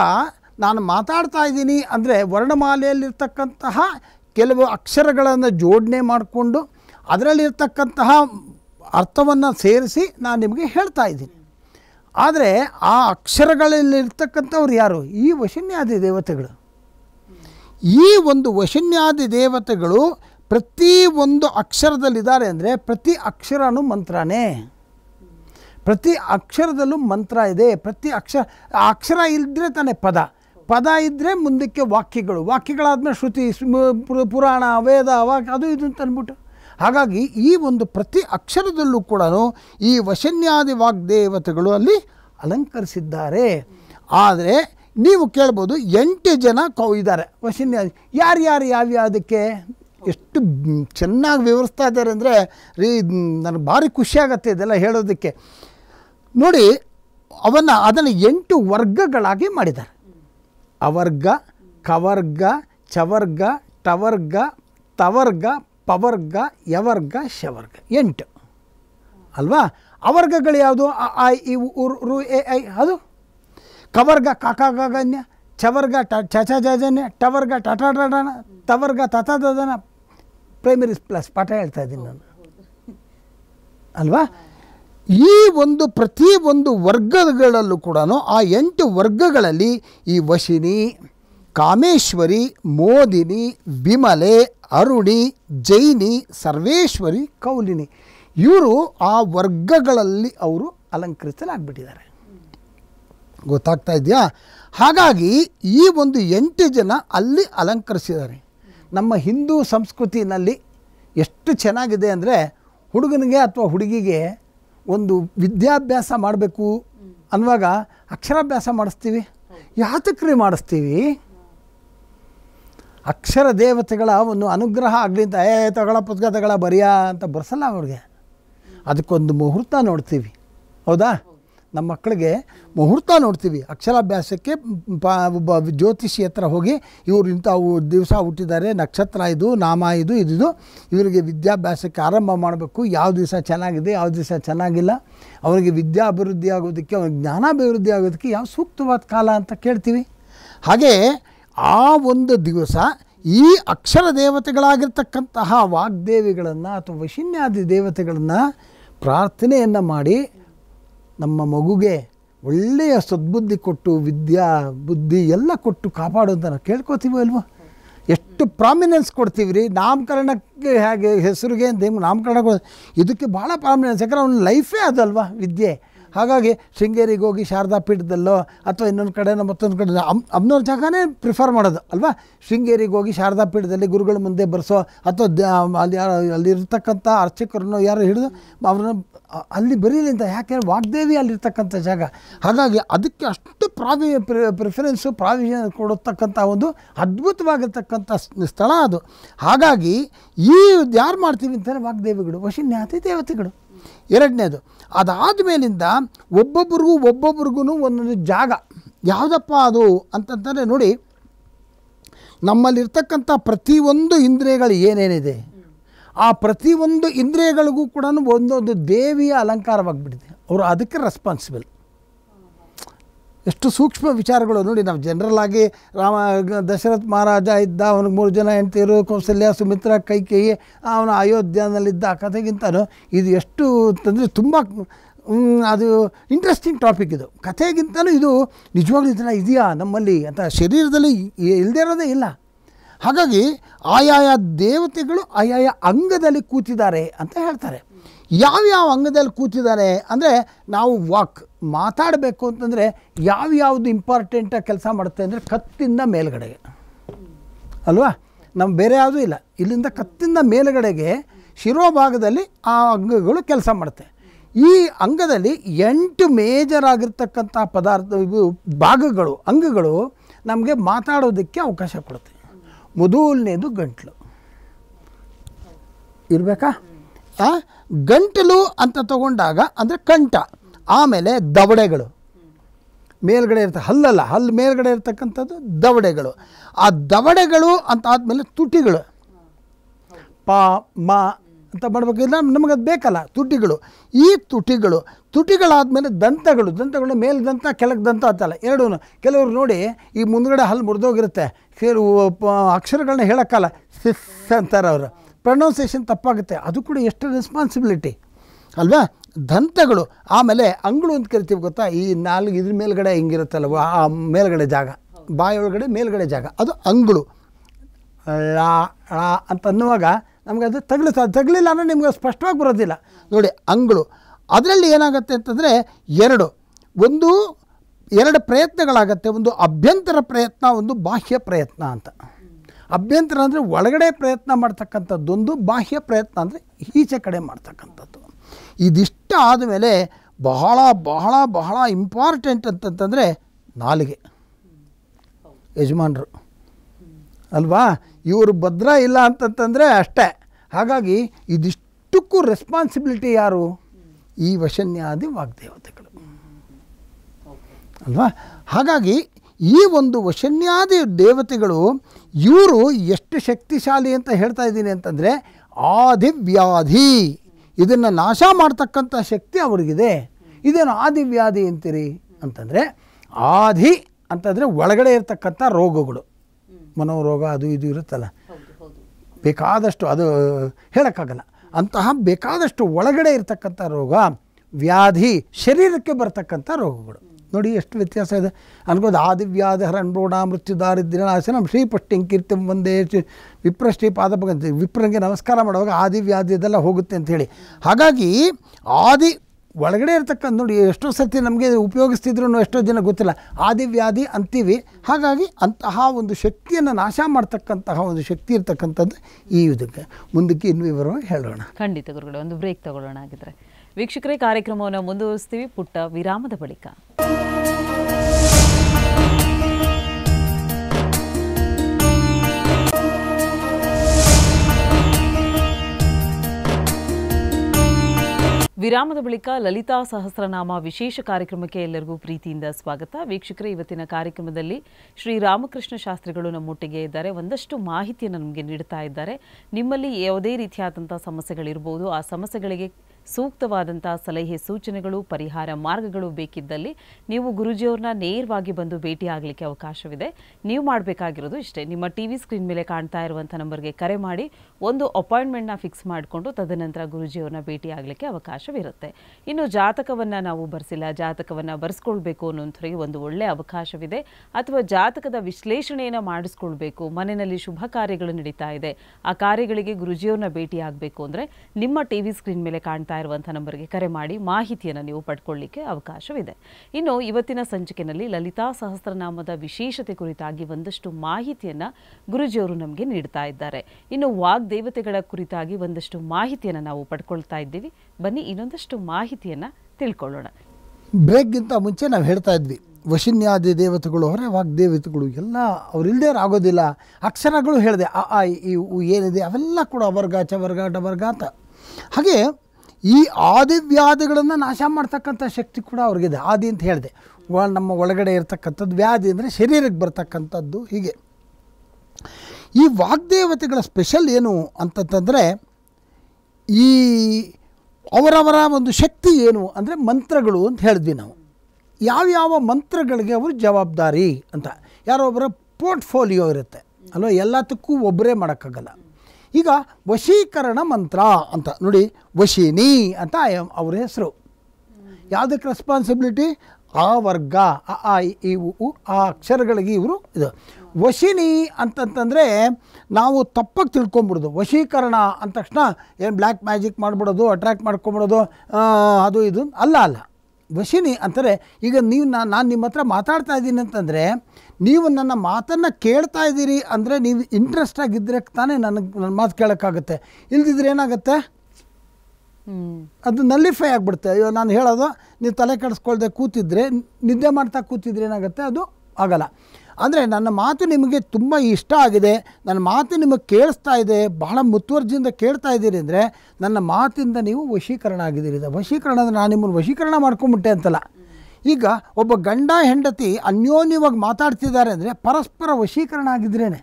ನಾನು ಮಾತಾಡ್ತಾ ಇದ್ದೀನಿ ಅಂದರೆ ವರ್ಣಮಾಲೆಯಲ್ಲಿರ್ತಕ್ಕಂತಹ ಕೆಲವು ಅಕ್ಷರಗಳನ್ನು ಜೋಡಣೆ ಮಾಡಿಕೊಂಡು ಅದರಲ್ಲಿರ್ತಕ್ಕಂತಹ ಅರ್ಥವನ್ನು ಸೇರಿಸಿ ನಾನು ನಿಮಗೆ ಹೇಳ್ತಾ ಇದ್ದೀನಿ ಆದರೆ ಆ ಅಕ್ಷರಗಳಲ್ಲಿರ್ತಕ್ಕಂಥವ್ರು ಯಾರು ಈ ವಶನ್ಯಾದಿ ದೇವತೆಗಳು ಈ ಒಂದು ವಶನ್ಯಾದಿ ದೇವತೆಗಳು ಪ್ರತಿ ಒಂದು ಅಕ್ಷರದಲ್ಲಿದ್ದಾರೆ ಅಂದರೆ ಪ್ರತಿ ಅಕ್ಷರನೂ ಮಂತ್ರನೇ ಪ್ರತಿ ಅಕ್ಷರದಲ್ಲೂ ಮಂತ್ರ ಇದೆ ಪ್ರತಿ ಅಕ್ಷರ ಅಕ್ಷರ ಇದ್ದರೆ ತಾನೇ ಪದ ಪದ ಇದ್ದರೆ ಮುಂದಕ್ಕೆ ವಾಕ್ಯಗಳು ವಾಕ್ಯಗಳಾದಮೇಲೆ ಶ್ರುತಿ ಪುರಾಣ ವೇದ ವಾಕ್ಯ ಅದು ಇದು ಅಂತ ಅಂದ್ಬಿಟ್ಟು ಹಾಗಾಗಿ ಈ ಒಂದು ಪ್ರತಿ ಅಕ್ಷರದಲ್ಲೂ ಕೂಡ ಈ ವಶನ್ಯಾದಿ ವಾಗ್ದೇವತೆಗಳು ಅಲ್ಲಿ ಅಲಂಕರಿಸಿದ್ದಾರೆ ಆದರೆ ನೀವು ಕೇಳ್ಬೋದು ಎಂಟು ಜನ ಕೌ ಇದ್ದಾರೆ ವಶನ್ಯಾದಿ ಯಾರ್ಯಾರು ಯಾವ್ಯಾವುದಕ್ಕೆ ಎಷ್ಟು ಚೆನ್ನಾಗಿ ವಿವರಿಸ್ತಾ ಇದ್ದಾರೆ ಅಂದರೆ ರೀ ನನಗೆ ಭಾರಿ ಖುಷಿಯಾಗತ್ತೆ ಇದೆಲ್ಲ ಹೇಳೋದಕ್ಕೆ ನೋಡಿ ಅವನ್ನು ಅದನ್ನು ಎಂಟು ವರ್ಗಗಳಾಗಿ ಮಾಡಿದ್ದಾರೆ ಅವರ್ಗ ಕವರ್ಗ ಚವರ್ಗ ಟವರ್ಗ ತವರ್ಗ ಪವರ್ಗ ಯವರ್ಗ ಶವರ್ಗ ಎಂಟು ಅಲ್ವಾ ಅವರ್ಗಗಳು ಯಾವುದು ಆ ಐ ಇ ರು ಎ ಐ ಅದು ಕವರ್ಗ ಕಾಕಾಗನ್ಯ ಚವರ್ಗ ಟ ಜನ್ಯ ಟವರ್ಗ ಟಟಾಟನ ತವರ್ಗ ತಥಾದನ ಪ್ರೈಮರಿ ಪ್ಲಸ್ ಪಾಠ ಹೇಳ್ತಾ ಇದ್ದೀನಿ ನಾನು ಅಲ್ವಾ ಈ ಒಂದು ಪ್ರತಿ ಒಂದು ವರ್ಗಗಳಲ್ಲೂ ಕೂಡ ಆ ಎಂಟು ವರ್ಗಗಳಲ್ಲಿ ಈ ವಶಿನಿ ಕಾಮೇಶ್ವರಿ ಮೋದಿನಿ ವಿಮಲೆ ಅರುಣಿ ಜೈನಿ ಸರ್ವೇಶ್ವರಿ ಕೌಲಿನಿ ಇವರು ಆ ವರ್ಗಗಳಲ್ಲಿ ಅವರು ಅಲಂಕರಿಸಲಾಗ್ಬಿಟ್ಟಿದ್ದಾರೆ ಗೊತ್ತಾಗ್ತಾ ಇದೆಯಾ ಹಾಗಾಗಿ ಈ ಒಂದು ಎಂಟು ಜನ ಅಲ್ಲಿ ಅಲಂಕರಿಸಿದ್ದಾರೆ ನಮ್ಮ ಹಿಂದೂ ಸಂಸ್ಕೃತಿನಲ್ಲಿ ಎಷ್ಟು ಚೆನ್ನಾಗಿದೆ ಅಂದರೆ ಹುಡುಗನಿಗೆ ಅಥವಾ ಹುಡುಗಿಗೆ ಒಂದು ವಿದ್ಯಾಭ್ಯಾಸ ಮಾಡಬೇಕು ಅನ್ನುವಾಗ ಅಕ್ಷರಾಭ್ಯಾಸ ಮಾಡಿಸ್ತೀವಿ ಯಾತಕ್ರಿ ಮಾಡಿಸ್ತೀವಿ ಅಕ್ಷರ ದೇವತೆಗಳ ಒಂದು ಅನುಗ್ರಹ ಆಗಲಿ ಅಂತ ಏ ತಗೊಳ ಪುಸ್ತಕ ತಗೊಳ ಬರೆಯ ಅಂತ ಬರ್ಸಲ್ಲ ಅವ್ರಿಗೆ ಅದಕ್ಕೊಂದು ಮುಹೂರ್ತ ನೋಡ್ತೀವಿ ಹೌದಾ ನಮ್ಮ ಮಕ್ಕಳಿಗೆ ಮುಹೂರ್ತ ನೋಡ್ತೀವಿ ಅಕ್ಷರಾಭ್ಯಾಸಕ್ಕೆ ಪಾ ಒಬ್ಬ ಜ್ಯೋತಿಷಿ ಹತ್ರ ಹೋಗಿ ಇವರು ಇಂಥ ದಿವಸ ಹುಟ್ಟಿದ್ದಾರೆ ನಕ್ಷತ್ರ ಇದು ನಾಮ ಇದು ಇದು ಇವರಿಗೆ ವಿದ್ಯಾಭ್ಯಾಸಕ್ಕೆ ಆರಂಭ ಮಾಡಬೇಕು ಯಾವ ದಿವಸ ಚೆನ್ನಾಗಿದೆ ಯಾವ ದಿವಸ ಚೆನ್ನಾಗಿಲ್ಲ ಅವರಿಗೆ ವಿದ್ಯಾ ಅಭಿವೃದ್ಧಿ ಆಗೋದಕ್ಕೆ ಅವ್ರಿಗೆ ಜ್ಞಾನಾಭಿವೃದ್ಧಿ ಆಗೋದಕ್ಕೆ ಯಾವ ಸೂಕ್ತವಾದ ಕಾಲ ಅಂತ ಕೇಳ್ತೀವಿ ಹಾಗೇ ಆ ಒಂದು ದಿವಸ ಈ ಅಕ್ಷರ ದೇವತೆಗಳಾಗಿರ್ತಕ್ಕಂತಹ ವಾಗ್ದೇವಿಗಳನ್ನು ಅಥವಾ ವಶಿನ್ಯಾದಿ ದೇವತೆಗಳನ್ನು ಪ್ರಾರ್ಥನೆಯನ್ನು ಮಾಡಿ ನಮ್ಮ ಮಗುಗೆ ಒಳ್ಳೆಯ ಸದ್ಬುದ್ಧಿ ಕೊಟ್ಟು ವಿದ್ಯಾ ಬುದ್ಧಿ ಎಲ್ಲ ಕೊಟ್ಟು ಕಾಪಾಡು ಅಂತ ನಾವು ಕೇಳ್ಕೊತೀವೋ ಅಲ್ವ ಎಷ್ಟು ಪ್ರಾಮಿನೆನ್ಸ್ ಕೊಡ್ತೀವಿ ರೀ ನಾಮಕರಣಕ್ಕೆ ಹೇಗೆ ಹೆಸರಿಗೆ ಅಂತ ನಾಮಕರಣ ಇದಕ್ಕೆ ಭಾಳ ಪ್ರಾಮಿನೆನ್ಸ್ ಯಾಕಂದ್ರೆ ಅವ್ನ ಲೈಫೇ ಅದಲ್ವಾ ವಿದ್ಯೆ ಹಾಗಾಗಿ ಶೃಂಗೇರಿಗೆ ಹೋಗಿ ಶಾರದಾ ಪೀಠದಲ್ಲೋ ಅಥವಾ ಇನ್ನೊಂದು ಕಡೆ ಮತ್ತೊಂದು ಕಡೆ ಅಮ್ ಅಮ್ನವ್ರ ಜಾಗನೇ ಪ್ರಿಫರ್ ಮಾಡೋದು ಅಲ್ವಾ ಶೃಂಗೇರಿಗೆ ಹೋಗಿ ಶಾರದಾ ಪೀಠದಲ್ಲಿ ಗುರುಗಳ ಮುಂದೆ ಬರೆಸೋ ಅಥವಾ ಅಲ್ಲಿ ಅಲ್ಲಿರ್ತಕ್ಕಂಥ ಅರ್ಚಕರನ್ನು ಯಾರು ಹಿಡಿದು ಅವ್ರನ್ನ ಅಲ್ಲಿ ಬರೀಲಿ ಅಂತ ಯಾಕೆ ವಾಗ್ದೇವಿ ಅಲ್ಲಿರ್ತಕ್ಕಂಥ ಜಾಗ ಹಾಗಾಗಿ ಅದಕ್ಕೆ ಅಷ್ಟು ಪ್ರಾವಿ ಪ್ರಿಫರೆನ್ಸು ಪ್ರಾವಿಷನ್ ಕೊಡತಕ್ಕಂಥ ಒಂದು ಅದ್ಭುತವಾಗಿರ್ತಕ್ಕಂಥ ಸ್ಥಳ ಅದು ಹಾಗಾಗಿ ಈ ಯಾರು ಮಾಡ್ತೀವಿ ಅಂತಾರೆ ವಾಗ್ದೇವಿಗಳು ವಶಿನ್ಯಾತಿ ದೇವತೆಗಳು ಎರಡನೇದು ಅದಾದ ಮೇಲಿಂದ ಒಬ್ಬೊಬ್ಬರಿಗೂ ಒಬ್ಬೊಬ್ರಿಗೂ ಒಂದೊಂದು ಜಾಗ ಯಾವುದಪ್ಪ ಅದು ಅಂತಂತಂದರೆ ನೋಡಿ ನಮ್ಮಲ್ಲಿರ್ತಕ್ಕಂಥ ಪ್ರತಿಯೊಂದು ಇಂದ್ರಿಯಗಳು ಏನೇನಿದೆ ಆ ಪ್ರತಿಯೊಂದು ಇಂದ್ರಿಯಗಳಿಗೂ ಕೂಡ ಒಂದೊಂದು ದೇವಿಯ ಅಲಂಕಾರವಾಗಿಬಿಟ್ಟಿದೆ ಅವರು ಅದಕ್ಕೆ ರೆಸ್ಪಾನ್ಸಿಬಲ್ ಎಷ್ಟು ಸೂಕ್ಷ್ಮ ವಿಚಾರಗಳು ನೋಡಿ ನಾವು ಜನರಲ್ ಆಗಿ ರಾಮ ದಶರಥ್ ಮಹಾರಾಜ ಇದ್ದ ಅವನಿಗೆ ಮೂರು ಜನ ಹೆಂಡ್ತಿರು ಕೌಸಲ್ಯ ಸುಮಿತ್ರ ಕೈಕೇಯಿ ಅವನ ಅಯೋಧ್ಯೆಯಲ್ಲಿದ್ದ ಆ ಕಥೆಗಿಂತನೂ ಇದು ಎಷ್ಟು ಅಂತಂದರೆ ತುಂಬ ಅದು ಇಂಟ್ರೆಸ್ಟಿಂಗ್ ಟಾಪಿಕ್ ಇದು ಕಥೆಗಿಂತನೂ ಇದು ನಿಜವಾಗ್ಲೂ ಇದನ್ನ ಇದೆಯಾ ನಮ್ಮಲ್ಲಿ ಅಂತ ಶರೀರದಲ್ಲಿ ಇಲ್ಲದೇ ಇರೋದೇ ಇಲ್ಲ ಹಾಗಾಗಿ ಆಯಾಯ ದೇವತೆಗಳು ಆಯಾಯ ಅಂಗದಲ್ಲಿ ಕೂತಿದ್ದಾರೆ ಅಂತ ಹೇಳ್ತಾರೆ ಯಾವ್ಯಾವ ಅಂಗದಲ್ಲಿ ಕೂತಿದ್ದಾರೆ ಅಂದರೆ ನಾವು ವಾಕ್ ಮಾತಾಡಬೇಕು ಅಂತಂದರೆ ಯಾವ್ಯಾವುದು ಇಂಪಾರ್ಟೆಂಟಾಗಿ ಕೆಲಸ ಮಾಡುತ್ತೆ ಅಂದರೆ ಕತ್ತಿಂದ ಮೇಲುಗಡೆಗೆ ಅಲ್ವಾ ನಮ್ಮ ಬೇರೆ ಯಾವುದೂ ಇಲ್ಲ ಇಲ್ಲಿಂದ ಕತ್ತಿಂದ ಮೇಲುಗಡೆಗೆ ಭಾಗದಲ್ಲಿ ಆ ಅಂಗಗಳು ಕೆಲಸ ಮಾಡುತ್ತೆ ಈ ಅಂಗದಲ್ಲಿ ಎಂಟು ಮೇಜರ್ ಆಗಿರ್ತಕ್ಕಂಥ ಪದಾರ್ಥ ಭಾಗಗಳು ಅಂಗಗಳು ನಮಗೆ ಮಾತಾಡೋದಕ್ಕೆ ಅವಕಾಶ ಕೊಡುತ್ತೆ ಮೊದಲನೇದು ಗಂಟ್ಲು ಇರಬೇಕಾ ಗಂಟಲು ಅಂತ ತಗೊಂಡಾಗ ಅಂದರೆ ಕಂಠ ಆಮೇಲೆ ದವಡೆಗಳು ಮೇಲ್ಗಡೆ ಇರ್ತ ಹಲ್ಲಲ್ಲ ಹಲ್ಲು ಮೇಲ್ಗಡೆ ಇರ್ತಕ್ಕಂಥದ್ದು ದವಡೆಗಳು ಆ ದವಡೆಗಳು ಅಂತ ಆದಮೇಲೆ ತುಟಿಗಳು ಪಾ ಮಾ ಅಂತ ಮಾಡಬೇಕಿಲ್ಲ ಅದು ಬೇಕಲ್ಲ ತುಟಿಗಳು ಈ ತುಟಿಗಳು ತುಟಿಗಳಾದಮೇಲೆ ದಂತಗಳು ದಂತಗಳು ಮೇಲ್ ದಂತ ಕೆಳಗೆ ದಂತ ಅಂತಲ್ಲ ಎರಡೂ ಕೆಲವರು ನೋಡಿ ಈ ಮುಂದ್ಗಡೆ ಹಲ್ಲು ಮುರಿದೋಗಿರುತ್ತೆ ಸೇರು ಅಕ್ಷರಗಳನ್ನ ಹೇಳೋಕ್ಕಲ್ಲ ಸಿಸ್ ಅಂತಾರೆ ಅವರು ಪ್ರೊನೌನ್ಸೇಷನ್ ತಪ್ಪಾಗುತ್ತೆ ಅದು ಕೂಡ ಎಷ್ಟು ರೆಸ್ಪಾನ್ಸಿಬಿಲಿಟಿ ಅಲ್ವಾ ದಂತಗಳು ಆಮೇಲೆ ಅಂಗಳು ಅಂತ ಕರಿತೀವಿ ಗೊತ್ತಾ ಈ ನಾಲ್ಕು ಇದ್ರ ಮೇಲ್ಗಡೆ ಹಿಂಗಿರುತ್ತಲ್ವ ಆ ಮೇಲ್ಗಡೆ ಜಾಗ ಒಳಗಡೆ ಮೇಲ್ಗಡೆ ಜಾಗ ಅದು ಅಂಗಳು ಅಂತ ಅನ್ನುವಾಗ ನಮಗೆ ಅದು ತಗಲಿಸ ತಗಲಿಲ್ಲ ಅಂದರೆ ನಿಮ್ಗೆ ಸ್ಪಷ್ಟವಾಗಿ ಬರೋದಿಲ್ಲ ನೋಡಿ ಅಂಗಳು ಅದರಲ್ಲಿ ಏನಾಗುತ್ತೆ ಅಂತಂದರೆ ಎರಡು ಒಂದು ಎರಡು ಪ್ರಯತ್ನಗಳಾಗತ್ತೆ ಒಂದು ಅಭ್ಯಂತರ ಪ್ರಯತ್ನ ಒಂದು ಬಾಹ್ಯ ಪ್ರಯತ್ನ ಅಂತ ಅಭ್ಯಂತರ ಅಂದರೆ ಒಳಗಡೆ ಪ್ರಯತ್ನ ಮಾಡ್ತಕ್ಕಂಥದ್ದೊಂದು ಬಾಹ್ಯ ಪ್ರಯತ್ನ ಅಂದರೆ ಈಚೆ ಕಡೆ ಮಾಡ್ತಕ್ಕಂಥದ್ದು ಇದಿಷ್ಟ ಆದಮೇಲೆ ಬಹಳ ಬಹಳ ಬಹಳ ಇಂಪಾರ್ಟೆಂಟ್ ಅಂತಂತಂದರೆ ನಾಲಿಗೆ ಯಜಮಾನರು ಅಲ್ವಾ ಇವರು ಭದ್ರ ಇಲ್ಲ ಅಂತಂತಂದರೆ ಅಷ್ಟೇ ಹಾಗಾಗಿ ಇದಿಷ್ಟಕ್ಕೂ ರೆಸ್ಪಾನ್ಸಿಬಿಲಿಟಿ ಯಾರು ಈ ವಶನ್ಯಾದಿ ವಾಗ್ದೇವತೆಗಳು ಅಲ್ವಾ ಹಾಗಾಗಿ ಈ ಒಂದು ವಶನ್ಯಾದಿ ದೇವತೆಗಳು ಇವರು ಎಷ್ಟು ಶಕ್ತಿಶಾಲಿ ಅಂತ ಹೇಳ್ತಾ ಇದ್ದೀನಿ ಅಂತಂದರೆ ಆದಿವ್ಯಾಧಿ ಇದನ್ನು ನಾಶ ಮಾಡ್ತಕ್ಕಂಥ ಶಕ್ತಿ ಅವ್ರಿಗಿದೆ ಇದೇನು ಆದಿವ್ಯಾಧಿ ಅಂತೀರಿ ಅಂತಂದರೆ ಆದಿ ಅಂತಂದರೆ ಒಳಗಡೆ ಇರತಕ್ಕಂಥ ರೋಗಗಳು ಮನೋರೋಗ ಅದು ಇದು ಇರುತ್ತಲ್ಲ ಬೇಕಾದಷ್ಟು ಅದು ಹೇಳೋಕ್ಕಾಗಲ್ಲ ಅಂತಹ ಬೇಕಾದಷ್ಟು ಒಳಗಡೆ ಇರತಕ್ಕಂಥ ರೋಗ ವ್ಯಾಧಿ ಶರೀರಕ್ಕೆ ಬರ್ತಕ್ಕಂಥ ರೋಗಗಳು ನೋಡಿ ಎಷ್ಟು ವ್ಯತ್ಯಾಸ ಇದೆ ಅನ್ಕೋದು ಆದಿವ್ಯಾಧರ ಅನ್ಬೋಣ ಮೃತ್ಯು ದಾರಿದ್ರ್ಯ ಶ್ರೀ ಶ್ರೀಪಷ್ಟಿಂಗ್ ಕೀರ್ತಿ ಒಂದೇ ಶ್ರೀ ವಿಪ್ರ ಶ್ರೀ ವಿಪ್ರಂಗೆ ನಮಸ್ಕಾರ ಮಾಡುವಾಗ ಆದಿವ್ಯಾಧಿ ಇದೆಲ್ಲ ಹೋಗುತ್ತೆ ಹೇಳಿ ಹಾಗಾಗಿ ಆದಿ ಒಳಗಡೆ ಇರ್ತಕ್ಕಂಥ ನೋಡಿ ಎಷ್ಟೋ ಸರ್ತಿ ನಮಗೆ ಉಪಯೋಗಿಸ್ತಿದ್ರು ಎಷ್ಟೋ ಜನ ಗೊತ್ತಿಲ್ಲ ಆದಿವ್ಯಾಧಿ ಅಂತೀವಿ ಹಾಗಾಗಿ ಅಂತಹ ಒಂದು ಶಕ್ತಿಯನ್ನು ನಾಶ ಮಾಡ್ತಕ್ಕಂತಹ ಒಂದು ಶಕ್ತಿ ಇರ್ತಕ್ಕಂಥದ್ದು ಈ ಇದಕ್ಕೆ ಮುಂದಕ್ಕೆ ಇನ್ನು ವಿವರವಾಗಿ ಹೇಳೋಣ ಖಂಡಿತ ಗುರುಗಳು ಒಂದು ಬ್ರೇಕ್ ತಗೊಳ್ಳೋಣ ಆಗಿದ್ರೆ ವೀಕ್ಷಕರೇ ಕಾರ್ಯಕ್ರಮವನ್ನು ಮುಂದುವರಿಸ್ತೀವಿ ಪುಟ್ಟ ವಿರಾಮದ ಬಳಿಕ ವಿರಾಮದ ಬಳಿಕ ಲಲಿತಾ ಸಹಸ್ರನಾಮ ವಿಶೇಷ ಕಾರ್ಯಕ್ರಮಕ್ಕೆ ಎಲ್ಲರಿಗೂ ಪ್ರೀತಿಯಿಂದ ಸ್ವಾಗತ ವೀಕ್ಷಕರೇ ಇವತ್ತಿನ ಕಾರ್ಯಕ್ರಮದಲ್ಲಿ ಶ್ರೀ ರಾಮಕೃಷ್ಣ ಶಾಸ್ತ್ರಿಗಳು ನಮ್ಮೊಟ್ಟಿಗೆ ಇದ್ದಾರೆ ಒಂದಷ್ಟು ಮಾಹಿತಿಯನ್ನು ನಮಗೆ ನೀಡ್ತಾ ಇದ್ದಾರೆ ನಿಮ್ಮಲ್ಲಿ ಯಾವುದೇ ರೀತಿಯಾದಂಥ ಸಮಸ್ಯೆಗಳಿರ್ಬೋದು ಆ ಸಮಸ್ಯೆಗಳಿಗೆ ಸೂಕ್ತವಾದಂತಹ ಸಲಹೆ ಸೂಚನೆಗಳು ಪರಿಹಾರ ಮಾರ್ಗಗಳು ಬೇಕಿದ್ದಲ್ಲಿ ನೀವು ಗುರುಜಿಯವ್ರನ್ನ ನೇರವಾಗಿ ಬಂದು ಭೇಟಿ ಆಗಲಿಕ್ಕೆ ಅವಕಾಶವಿದೆ ನೀವು ಮಾಡಬೇಕಾಗಿರೋದು ಇಷ್ಟೇ ನಿಮ್ಮ ಟಿ ವಿ ಸ್ಕ್ರೀನ್ ಮೇಲೆ ಕಾಣ್ತಾ ಇರುವಂಥ ನಂಬರ್ಗೆ ಕರೆ ಮಾಡಿ ಒಂದು ಅಪಾಯಿಂಟ್ಮೆಂಟ್ನ ಫಿಕ್ಸ್ ಮಾಡಿಕೊಂಡು ತದನಂತರ ಗುರುಜಿಯವ್ರನ್ನ ಭೇಟಿ ಆಗಲಿಕ್ಕೆ ಅವಕಾಶವಿರುತ್ತೆ ಇನ್ನು ಜಾತಕವನ್ನು ನಾವು ಬರೆಸಿಲ್ಲ ಜಾತಕವನ್ನು ಬರೆಸ್ಕೊಳ್ಬೇಕು ಅನ್ನೋಂಥವ್ರಿಗೆ ಒಂದು ಒಳ್ಳೆಯ ಅವಕಾಶವಿದೆ ಅಥವಾ ಜಾತಕದ ವಿಶ್ಲೇಷಣೆಯನ್ನು ಮಾಡಿಸ್ಕೊಳ್ಬೇಕು ಮನೆಯಲ್ಲಿ ಶುಭ ಕಾರ್ಯಗಳು ನಡೀತಾ ಇದೆ ಆ ಕಾರ್ಯಗಳಿಗೆ ಗುರುಜಿಯವ್ರನ್ನ ಭೇಟಿ ಆಗಬೇಕು ಅಂದರೆ ನಿಮ್ಮ ಟಿ ವಿ ಸ್ಕ್ರೀನ್ ಮೇಲೆ ಕಾಣ್ತಾ ಕಾಣ್ತಾ ಇರುವಂಥ ನಂಬರ್ಗೆ ಕರೆ ಮಾಡಿ ಮಾಹಿತಿಯನ್ನು ನೀವು ಪಡ್ಕೊಳ್ಳಿಕ್ಕೆ ಅವಕಾಶವಿದೆ ಇನ್ನು ಇವತ್ತಿನ ಸಂಚಿಕೆನಲ್ಲಿ ಲಲಿತಾ ಸಹಸ್ರನಾಮದ ವಿಶೇಷತೆ ಕುರಿತಾಗಿ ಒಂದಷ್ಟು ಮಾಹಿತಿಯನ್ನ ಗುರುಜಿಯವರು ನಮಗೆ ನೀಡ್ತಾ ಇದ್ದಾರೆ ಇನ್ನು ದೇವತೆಗಳ ಕುರಿತಾಗಿ ಒಂದಷ್ಟು ಮಾಹಿತಿಯನ್ನ ನಾವು ಪಡ್ಕೊಳ್ತಾ ಇದ್ದೀವಿ ಬನ್ನಿ ಇನ್ನೊಂದಷ್ಟು ಮಾಹಿತಿಯನ್ನ ತಿಳ್ಕೊಳ್ಳೋಣ ಬ್ರೇಕ್ಗಿಂತ ಮುಂಚೆ ನಾವು ಹೇಳ್ತಾ ಇದ್ವಿ ವಶಿನ್ಯಾದಿ ದೇವತೆಗಳು ಹೊರೆ ದೇವತೆಗಳು ಎಲ್ಲ ಅವರಿಲ್ಲದೆ ಆಗೋದಿಲ್ಲ ಅಕ್ಷರಗಳು ಹೇಳಿದೆ ಆ ಆ ಏನಿದೆ ಅವೆಲ್ಲ ಕೂಡ ವರ್ಗ ಚವರ್ಗ ಡವರ್ಗ ಅಂತ ಹಾಗೆ ಈ ಆದಿ ವ್ಯಾಧಿಗಳನ್ನು ನಾಶ ಮಾಡ್ತಕ್ಕಂಥ ಶಕ್ತಿ ಕೂಡ ಅವ್ರಿಗಿದೆ ಆದಿ ಅಂತ ಹೇಳಿದೆ ನಮ್ಮ ಒಳಗಡೆ ಇರತಕ್ಕಂಥದ್ದು ವ್ಯಾಧಿ ಅಂದರೆ ಶರೀರಕ್ಕೆ ಬರ್ತಕ್ಕಂಥದ್ದು ಹೀಗೆ ಈ ವಾಗ್ದೇವತೆಗಳ ಸ್ಪೆಷಲ್ ಏನು ಅಂತಂತಂದರೆ ಈ ಅವರವರ ಒಂದು ಶಕ್ತಿ ಏನು ಅಂದರೆ ಮಂತ್ರಗಳು ಅಂತ ಹೇಳಿದ್ವಿ ನಾವು ಯಾವ್ಯಾವ ಮಂತ್ರಗಳಿಗೆ ಅವರು ಜವಾಬ್ದಾರಿ ಅಂತ ಯಾರೋ ಒಬ್ಬರ ಪೋರ್ಟ್ಫೋಲಿಯೋ ಇರುತ್ತೆ ಅಲ್ವ ಎಲ್ಲದಕ್ಕೂ ಒಬ್ಬರೇ ಮಾಡೋಕ್ಕಾಗಲ್ಲ ಈಗ ವಶೀಕರಣ ಮಂತ್ರ ಅಂತ ನೋಡಿ ವಶಿನಿ ಅಂತ ಅವ್ರ ಹೆಸರು ಯಾವುದಕ್ಕೆ ರೆಸ್ಪಾನ್ಸಿಬಿಲಿಟಿ ಆ ವರ್ಗ ಆ ಇ ಉ ಆ ಅಕ್ಷರಗಳಿಗೆ ಇವರು ಇದು ವಶಿನಿ ಅಂತಂತಂದರೆ ನಾವು ತಪ್ಪಾಗಿ ತಿಳ್ಕೊಂಬಿಡೋದು ವಶೀಕರಣ ಅಂದ ತಕ್ಷಣ ಏನು ಬ್ಲ್ಯಾಕ್ ಮ್ಯಾಜಿಕ್ ಮಾಡಿಬಿಡೋದು ಅಟ್ರ್ಯಾಕ್ಟ್ ಮಾಡ್ಕೊಂಬಿಡೋದು ಅದು ಇದು ಅಲ್ಲ ಅಲ್ಲ ವಶಿನಿ ಅಂತಾರೆ ಈಗ ನೀವು ನಾನು ನಿಮ್ಮ ಹತ್ರ ಮಾತಾಡ್ತಾ ಇದ್ದೀನಿ ಅಂತಂದರೆ ನೀವು ನನ್ನ ಮಾತನ್ನು ಕೇಳ್ತಾ ಇದ್ದೀರಿ ಅಂದರೆ ನೀವು ಇಂಟ್ರೆಸ್ಟ್ ಆಗಿದ್ದರೆ ತಾನೇ ನನಗೆ ನನ್ನ ಮಾತು ಕೇಳೋಕ್ಕಾಗುತ್ತೆ ಇಲ್ದಿದ್ರೆ ಏನಾಗುತ್ತೆ ಅದು ನಲ್ಲಿಫೈ ಆಗಿಬಿಡುತ್ತೆ ಅಯ್ಯೋ ನಾನು ಹೇಳೋದು ನೀವು ತಲೆ ಕೆಡಿಸ್ಕೊಳ್ದೆ ಕೂತಿದ್ರೆ ನಿದ್ದೆ ಮಾಡ್ತಾ ಕೂತಿದ್ರೆ ಏನಾಗುತ್ತೆ ಅದು ಆಗಲ್ಲ ಅಂದರೆ ನನ್ನ ಮಾತು ನಿಮಗೆ ತುಂಬ ಇಷ್ಟ ಆಗಿದೆ ನನ್ನ ಮಾತು ನಿಮಗೆ ಕೇಳಿಸ್ತಾ ಇದೆ ಬಹಳ ಮುತುವರ್ಜಿಯಿಂದ ಕೇಳ್ತಾ ಇದ್ದೀರಿ ಅಂದರೆ ನನ್ನ ಮಾತಿಂದ ನೀವು ವಶೀಕರಣ ಆಗಿದ್ದೀರಿ ವಶೀಕರಣದ ನಾನು ನಿಮ್ಮನ್ನು ವಶೀಕರಣ ಮಾಡ್ಕೊಂಬಿಟ್ಟೆ ಅಂತಲ್ಲ ಈಗ ಒಬ್ಬ ಗಂಡ ಹೆಂಡತಿ ಅನ್ಯೋನ್ಯವಾಗಿ ಮಾತಾಡ್ತಿದ್ದಾರೆ ಅಂದರೆ ಪರಸ್ಪರ ವಶೀಕರಣ ಆಗಿದ್ರೇನೆ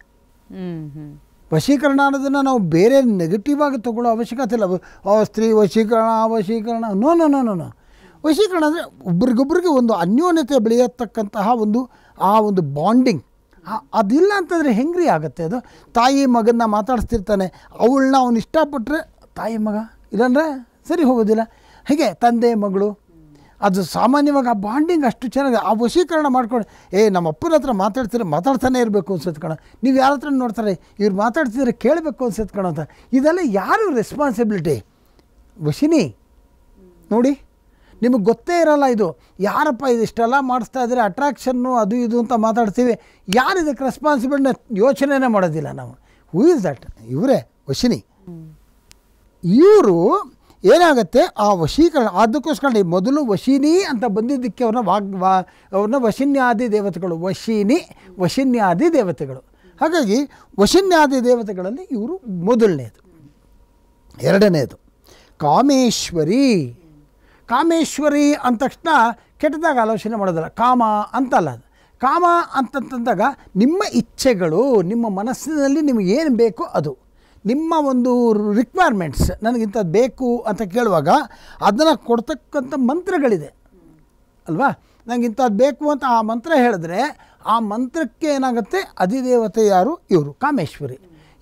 ವಶೀಕರಣ ಅನ್ನೋದನ್ನು ನಾವು ಬೇರೆ ನೆಗೆಟಿವ್ ಆಗಿ ತಗೊಳ್ಳೋ ಅವಶ್ಯಕತೆ ಇಲ್ಲ ಸ್ತ್ರೀ ವಶೀಕರಣ ವಶೀಕರಣ ನೋ ನೋ ನೋ ನೋ ವಶೀಕರಣ ಅಂದರೆ ಒಬ್ರಿಗೊಬ್ರಿಗೆ ಒಂದು ಅನ್ಯೋನ್ಯತೆ ಬೆಳೆಯತಕ್ಕಂತಹ ಒಂದು ಆ ಒಂದು ಬಾಂಡಿಂಗ್ ಅದಿಲ್ಲ ಅಂತಂದರೆ ಹೆಂಗ್ರಿ ಆಗುತ್ತೆ ಅದು ತಾಯಿ ಮಗನ್ನ ಮಾತಾಡಿಸ್ತಿರ್ತಾನೆ ಅವಳನ್ನ ಅವನು ಇಷ್ಟಪಟ್ಟರೆ ತಾಯಿ ಮಗ ಇಲ್ಲಾಂದ್ರೆ ಸರಿ ಹೋಗೋದಿಲ್ಲ ಹೀಗೆ ತಂದೆ ಮಗಳು ಅದು ಸಾಮಾನ್ಯವಾಗಿ ಆ ಬಾಂಡಿಂಗ್ ಅಷ್ಟು ಚೆನ್ನಾಗಿ ಆ ವಶೀಕರಣ ಮಾಡ್ಕೊಂಡು ಏ ನಮ್ಮ ಅಪ್ಪನ ಹತ್ರ ಮಾತಾಡ್ತಿದ್ರೆ ಮಾತಾಡ್ತಾನೆ ಇರಬೇಕು ಅನ್ಸುತ್ತೆ ಕಣ ನೀವು ಯಾರ ಹತ್ರ ನೋಡ್ತಾರೆ ಇವ್ರು ಮಾತಾಡ್ತಿದ್ರೆ ಕೇಳಬೇಕು ಅನ್ಸುತ್ತೆ ಕಣ ಅಂತ ಇದೆಲ್ಲ ಯಾರು ರೆಸ್ಪಾನ್ಸಿಬಿಲಿಟಿ ವಶಿನಿ ನೋಡಿ ನಿಮಗೆ ಗೊತ್ತೇ ಇರಲ್ಲ ಇದು ಯಾರಪ್ಪ ಇದು ಇಷ್ಟೆಲ್ಲ ಮಾಡಿಸ್ತಾ ಇದ್ದರೆ ಅಟ್ರಾಕ್ಷನ್ನು ಅದು ಇದು ಅಂತ ಮಾತಾಡ್ತೀವಿ ಯಾರು ಇದಕ್ಕೆ ರೆಸ್ಪಾನ್ಸಿಬಿಲಿಟಿನ ಯೋಚನೆನೇ ಮಾಡೋದಿಲ್ಲ ನಾವು ಹೂ ಇಸ್ ದಟ್ ಇವರೇ ವಶಿನಿ ಇವರು ಏನಾಗುತ್ತೆ ಆ ವಶೀಕರಣ ಅದಕ್ಕೋಸ್ಕರ ಮೊದಲು ವಶಿನಿ ಅಂತ ಬಂದಿದ್ದಕ್ಕೆ ಅವ್ರನ್ನ ವಾಗ್ ವಾ ಅವ್ರನ್ನ ವಶಿನ್ಯಾದಿ ದೇವತೆಗಳು ವಶಿನಿ ವಶಿನ್ಯಾದಿ ದೇವತೆಗಳು ಹಾಗಾಗಿ ವಶಿನ್ಯಾದಿ ದೇವತೆಗಳಲ್ಲಿ ಇವರು ಮೊದಲನೇದು ಎರಡನೇದು ಕಾಮೇಶ್ವರಿ ಕಾಮೇಶ್ವರಿ ಅಂದ ತಕ್ಷಣ ಕೆಟ್ಟದಾಗ ಆಲೋಚನೆ ಮಾಡೋದಲ್ಲ ಕಾಮ ಅಂತಲ್ಲ ಅದು ಕಾಮ ಅಂತಂತಂದಾಗ ನಿಮ್ಮ ಇಚ್ಛೆಗಳು ನಿಮ್ಮ ಮನಸ್ಸಿನಲ್ಲಿ ನಿಮಗೇನು ಬೇಕೋ ಅದು ನಿಮ್ಮ ಒಂದು ರಿಕ್ವೈರ್ಮೆಂಟ್ಸ್ ನನಗಿಂಥದ್ದು ಬೇಕು ಅಂತ ಕೇಳುವಾಗ ಅದನ್ನು ಕೊಡ್ತಕ್ಕಂಥ ಮಂತ್ರಗಳಿದೆ ಅಲ್ವಾ ನನಗಿಂಥದ್ದು ಬೇಕು ಅಂತ ಆ ಮಂತ್ರ ಹೇಳಿದ್ರೆ ಆ ಮಂತ್ರಕ್ಕೆ ಏನಾಗುತ್ತೆ ಅಧಿದೇವತೆ ಯಾರು ಇವರು ಕಾಮೇಶ್ವರಿ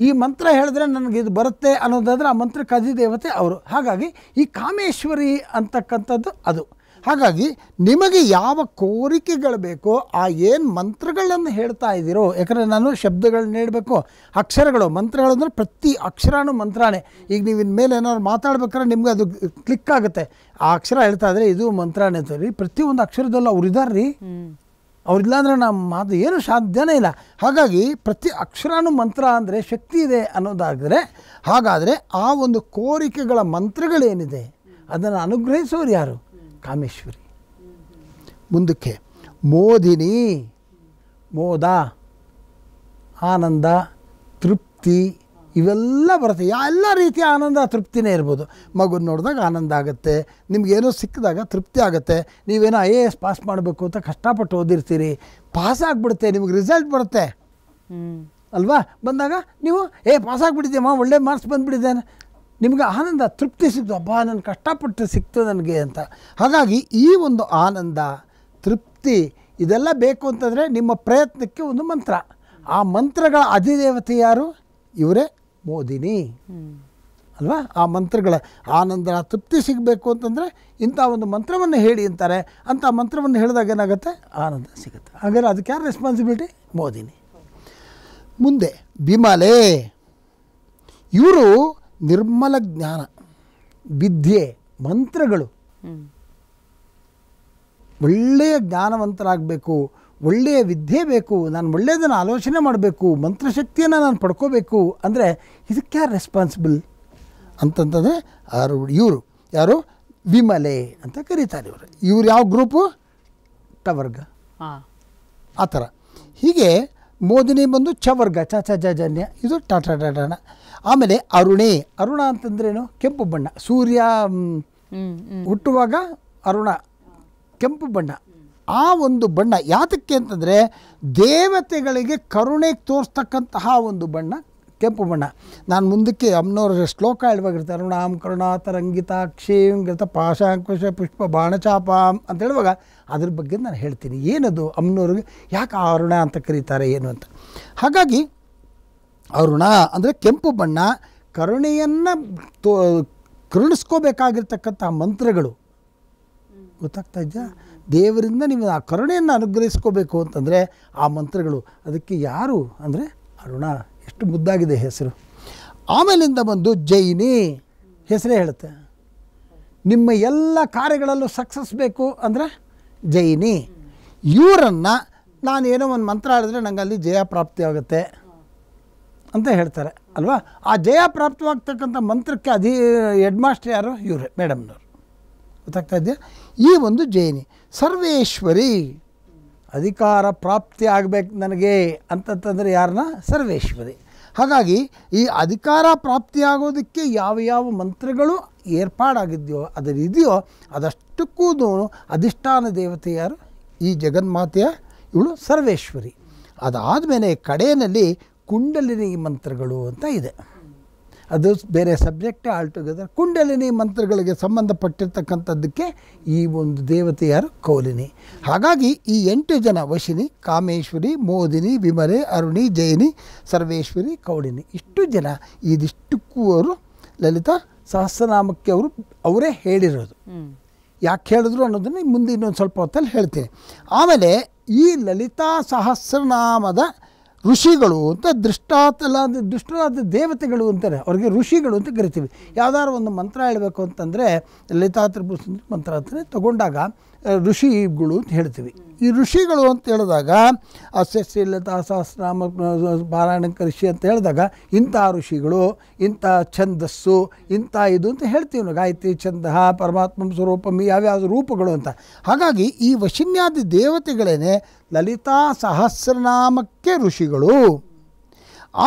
ಈ ಮಂತ್ರ ಹೇಳಿದ್ರೆ ನನಗೆ ಇದು ಬರುತ್ತೆ ಅನ್ನೋದಾದರೆ ಆ ಮಂತ್ರಕ್ಕೆ ಅಧಿದೇವತೆ ಅವರು ಹಾಗಾಗಿ ಈ ಕಾಮೇಶ್ವರಿ ಅಂತಕ್ಕಂಥದ್ದು ಅದು ಹಾಗಾಗಿ ನಿಮಗೆ ಯಾವ ಕೋರಿಕೆಗಳು ಬೇಕೋ ಆ ಏನು ಮಂತ್ರಗಳನ್ನು ಹೇಳ್ತಾ ಇದ್ದೀರೋ ಯಾಕಂದರೆ ನಾನು ಶಬ್ದಗಳನ್ನ ಹೇಳಬೇಕು ಅಕ್ಷರಗಳು ಮಂತ್ರಗಳು ಅಂದರೆ ಪ್ರತಿ ಅಕ್ಷರನೂ ಮಂತ್ರಾನೇ ಈಗ ನೀವು ಇನ್ಮೇಲೆ ಏನಾದ್ರು ಮಾತಾಡ್ಬೇಕಾದ್ರೆ ನಿಮ್ಗೆ ಅದು ಕ್ಲಿಕ್ ಆಗುತ್ತೆ ಆ ಅಕ್ಷರ ಹೇಳ್ತಾ ಇದ್ರೆ ಇದು ಮಂತ್ರಾಣೆ ಅಂತ ರೀ ಒಂದು ಅಕ್ಷರದಲ್ಲೂ ಅವ್ರು ಇದ್ದಾರ್ರಿ ಇಲ್ಲ ಅಂದರೆ ನಮ್ಮ ಮಾತು ಏನು ಸಾಧ್ಯನೇ ಇಲ್ಲ ಹಾಗಾಗಿ ಪ್ರತಿ ಅಕ್ಷರನೂ ಮಂತ್ರ ಅಂದರೆ ಶಕ್ತಿ ಇದೆ ಅನ್ನೋದಾದರೆ ಹಾಗಾದರೆ ಆ ಒಂದು ಕೋರಿಕೆಗಳ ಮಂತ್ರಗಳೇನಿದೆ ಅದನ್ನು ಅನುಗ್ರಹಿಸೋರು ಯಾರು ಕಾಮೇಶ್ವರಿ ಮುಂದಕ್ಕೆ ಮೋದಿನಿ ಮೋದ ಆನಂದ ತೃಪ್ತಿ ಇವೆಲ್ಲ ಬರುತ್ತೆ ಎಲ್ಲ ರೀತಿಯ ಆನಂದ ತೃಪ್ತಿನೇ ಇರ್ಬೋದು ಮಗುನ ನೋಡಿದಾಗ ಆನಂದ ಆಗುತ್ತೆ ನಿಮಗೇನೋ ಸಿಕ್ಕಿದಾಗ ತೃಪ್ತಿ ಆಗುತ್ತೆ ನೀವೇನೋ ಐ ಎ ಎಸ್ ಪಾಸ್ ಮಾಡಬೇಕು ಅಂತ ಕಷ್ಟಪಟ್ಟು ಓದಿರ್ತೀರಿ ಪಾಸ್ ಆಗಿಬಿಡುತ್ತೆ ನಿಮಗೆ ರಿಸಲ್ಟ್ ಬರುತ್ತೆ ಅಲ್ವಾ ಬಂದಾಗ ನೀವು ಏ ಪಾಸ್ ಒಳ್ಳೆಯ ಒಳ್ಳೆ ಮಾರ್ಕ್ಸ್ ಬಂದುಬಿಟ್ಟಿದ್ದೇನೆ ನಿಮಗೆ ಆನಂದ ತೃಪ್ತಿ ಸಿಗ್ತು ಅಬ್ಬ ನಾನು ಕಷ್ಟಪಟ್ಟು ಸಿಕ್ತು ನನಗೆ ಅಂತ ಹಾಗಾಗಿ ಈ ಒಂದು ಆನಂದ ತೃಪ್ತಿ ಇದೆಲ್ಲ ಬೇಕು ಅಂತಂದರೆ ನಿಮ್ಮ ಪ್ರಯತ್ನಕ್ಕೆ ಒಂದು ಮಂತ್ರ ಆ ಮಂತ್ರಗಳ ಅಧಿದೇವತೆ ಯಾರು ಇವರೇ ಮೋದಿನಿ ಅಲ್ವಾ ಆ ಮಂತ್ರಗಳ ಆನಂದ ತೃಪ್ತಿ ಸಿಗಬೇಕು ಅಂತಂದರೆ ಇಂಥ ಒಂದು ಮಂತ್ರವನ್ನು ಹೇಳಿ ಅಂತಾರೆ ಅಂಥ ಮಂತ್ರವನ್ನು ಹೇಳಿದಾಗ ಏನಾಗುತ್ತೆ ಆನಂದ ಸಿಗುತ್ತೆ ಹಾಗಾದ್ರೆ ಅದಕ್ಕೆ ಯಾರು ರೆಸ್ಪಾನ್ಸಿಬಿಲಿಟಿ ಮೋದಿನಿ ಮುಂದೆ ಬಿಮಲೆ ಇವರು ನಿರ್ಮಲ ಜ್ಞಾನ ವಿದ್ಯೆ ಮಂತ್ರಗಳು ಒಳ್ಳೆಯ ಜ್ಞಾನವಂತರಾಗಬೇಕು ಒಳ್ಳೆಯ ವಿದ್ಯೆ ಬೇಕು ನಾನು ಒಳ್ಳೆಯದನ್ನು ಆಲೋಚನೆ ಮಾಡಬೇಕು ಮಂತ್ರಶಕ್ತಿಯನ್ನು ನಾನು ಪಡ್ಕೋಬೇಕು ಅಂದರೆ ಇದಕ್ಕೆ ಯಾರು ರೆಸ್ಪಾನ್ಸಿಬಲ್ ಅಂತಂತಂದರೆ ಯಾರು ಇವರು ಯಾರು ವಿಮಲೆ ಅಂತ ಕರೀತಾರೆ ಇವರು ಇವ್ರು ಯಾವ ಗ್ರೂಪು ಟವರ್ಗ ಆ ಥರ ಹೀಗೆ ಮೋದಿನಿ ಬಂದು ಚವರ್ಗ ಚ ಚ ಜನ್ಯ ಇದು ಟಾಟಾ ಟಾಟಾಣ ಆಮೇಲೆ ಅರುಣೆ ಅರುಣ ಅಂತಂದ್ರೇನು ಕೆಂಪು ಬಣ್ಣ ಸೂರ್ಯ ಹುಟ್ಟುವಾಗ ಅರುಣ ಕೆಂಪು ಬಣ್ಣ ಆ ಒಂದು ಬಣ್ಣ ಯಾತಕ್ಕೆ ಅಂತಂದರೆ ದೇವತೆಗಳಿಗೆ ಕರುಣೆಗೆ ತೋರಿಸ್ತಕ್ಕಂತಹ ಒಂದು ಬಣ್ಣ ಕೆಂಪು ಬಣ್ಣ ನಾನು ಮುಂದಕ್ಕೆ ಅಮ್ಮನವ್ರ ಶ್ಲೋಕ ಹೇಳ್ಬೇಕಿರ್ತಾರೆ ಅರುಣಾಂ ಕರುಣಾ ತರಂಗಿತಾಕ್ಷೇಂ ಹಿಂಗಿರ್ತ ಪಾಶಾಂಕುಶ ಪುಷ್ಪ ಬಾಣಚಾಪ ಅಂತ ಹೇಳುವಾಗ ಅದ್ರ ಬಗ್ಗೆ ನಾನು ಹೇಳ್ತೀನಿ ಏನದು ಅಮ್ಮನವ್ರಿಗೆ ಯಾಕೆ ಅರುಣ ಅಂತ ಕರೀತಾರೆ ಏನು ಅಂತ ಹಾಗಾಗಿ ಅರುಣ ಅಂದರೆ ಕೆಂಪು ಬಣ್ಣ ಕರುಣೆಯನ್ನು ತೋ ಕರುಣಿಸ್ಕೋಬೇಕಾಗಿರ್ತಕ್ಕಂಥ ಮಂತ್ರಗಳು ಗೊತ್ತಾಗ್ತಾ ಇದೆಯಾ ದೇವರಿಂದ ನೀವು ಆ ಕರುಣೆಯನ್ನು ಅನುಗ್ರಹಿಸ್ಕೋಬೇಕು ಅಂತಂದರೆ ಆ ಮಂತ್ರಗಳು ಅದಕ್ಕೆ ಯಾರು ಅಂದರೆ ಅರುಣ ಎಷ್ಟು ಮುದ್ದಾಗಿದೆ ಹೆಸರು ಆಮೇಲಿಂದ ಬಂದು ಜೈನಿ ಹೆಸರೇ ಹೇಳುತ್ತೆ ನಿಮ್ಮ ಎಲ್ಲ ಕಾರ್ಯಗಳಲ್ಲೂ ಸಕ್ಸಸ್ ಬೇಕು ಅಂದರೆ ಜೈನಿ ಇವರನ್ನು ನಾನು ಏನೋ ಒಂದು ಮಂತ್ರ ಹೇಳಿದ್ರೆ ನಂಗೆ ಅಲ್ಲಿ ಜಯ ಪ್ರಾಪ್ತಿ ಆಗುತ್ತೆ ಅಂತ ಹೇಳ್ತಾರೆ ಅಲ್ವಾ ಆ ಜಯ ಪ್ರಾಪ್ತವಾಗ್ತಕ್ಕಂಥ ಮಂತ್ರಕ್ಕೆ ಅಧಿ ಹೆಡ್ ಮಾಸ್ಟರ್ ಯಾರು ಇವರು ಮೇಡಮ್ನವರು ಗೊತ್ತಾಗ್ತಾ ಇದೆಯಾ ಈ ಒಂದು ಜೈನಿ ಸರ್ವೇಶ್ವರಿ ಅಧಿಕಾರ ಪ್ರಾಪ್ತಿ ಆಗಬೇಕು ನನಗೆ ಅಂತಂತಂದರೆ ಯಾರನ್ನ ಸರ್ವೇಶ್ವರಿ ಹಾಗಾಗಿ ಈ ಅಧಿಕಾರ ಪ್ರಾಪ್ತಿಯಾಗೋದಕ್ಕೆ ಯಾವ ಯಾವ ಮಂತ್ರಗಳು ಏರ್ಪಾಡಾಗಿದೆಯೋ ಅದರಿದೆಯೋ ಅದಷ್ಟಕ್ಕೂ ಅಧಿಷ್ಠಾನ ದೇವತೆ ಯಾರು ಈ ಜಗನ್ಮಾತೆಯ ಇವಳು ಸರ್ವೇಶ್ವರಿ ಅದಾದಮೇಲೆ ಕಡೆಯಲ್ಲಿ ಕುಂಡಲಿನಿ ಮಂತ್ರಗಳು ಅಂತ ಇದೆ ಅದು ಬೇರೆ ಸಬ್ಜೆಕ್ಟ್ ಆಲ್ಟುಗೆದರ್ ಕುಂಡಲಿನಿ ಮಂತ್ರಗಳಿಗೆ ಸಂಬಂಧಪಟ್ಟಿರ್ತಕ್ಕಂಥದ್ದಕ್ಕೆ ಈ ಒಂದು ದೇವತೆಯಾರು ಕೌಲಿನಿ ಹಾಗಾಗಿ ಈ ಎಂಟು ಜನ ವಶಿನಿ ಕಾಮೇಶ್ವರಿ ಮೋದಿನಿ ವಿಮಲೆ ಅರುಣಿ ಜೈನಿ ಸರ್ವೇಶ್ವರಿ ಕೌಳಿನಿ ಇಷ್ಟು ಜನ ಇದಿಷ್ಟಕ್ಕೂ ಅವರು ಲಲಿತಾ ಸಹಸ್ರನಾಮಕ್ಕೆ ಅವರು ಅವರೇ ಹೇಳಿರೋದು ಯಾಕೆ ಹೇಳಿದ್ರು ಅನ್ನೋದನ್ನ ಮುಂದೆ ಇನ್ನೊಂದು ಸ್ವಲ್ಪ ಹೊತ್ತಲ್ಲಿ ಹೇಳ್ತೀನಿ ಆಮೇಲೆ ಈ ಲಲಿತಾ ಸಹಸ್ರನಾಮದ ಋಷಿಗಳು ಅಂತ ದೃಷ್ಟಾತಲ ಅಂದರೆ ದುಷ್ಟರಾದ ದೇವತೆಗಳು ಅಂತಾರೆ ಅವ್ರಿಗೆ ಋಷಿಗಳು ಅಂತ ಕರಿತೀವಿ ಯಾವ್ದಾದ್ರು ಒಂದು ಮಂತ್ರ ಹೇಳಬೇಕು ಅಂತಂದರೆ ಲಲಿತಾತ್ರಿ ಮಂತ್ರ ಅಂತಲೇ ತಗೊಂಡಾಗ ಋಷಿಗಳು ಅಂತ ಹೇಳ್ತೀವಿ ಈ ಋಷಿಗಳು ಅಂತ ಹೇಳಿದಾಗ ಆ ಸಸ್ಯಲತಾ ಸಹಸ್ರಾಮ ಪಾರಾಯಣಕ ಋಷಿ ಅಂತ ಹೇಳಿದಾಗ ಇಂಥ ಋಷಿಗಳು ಇಂಥ ಛಂದಸ್ಸು ಇಂಥ ಇದು ಅಂತ ಹೇಳ್ತೀವಿ ನಾವು ಗಾಯತ್ರಿ ಛಂದ ಪರಮಾತ್ಮ ಸ್ವರೂಪಮಿ ಯಾವ್ಯಾವ ರೂಪಗಳು ಅಂತ ಹಾಗಾಗಿ ಈ ವಶಿನ್ಯಾದಿ ದೇವತೆಗಳೇನೆ ಲಲಿತಾ ಸಹಸ್ರನಾಮಕ್ಕೆ ಋಷಿಗಳು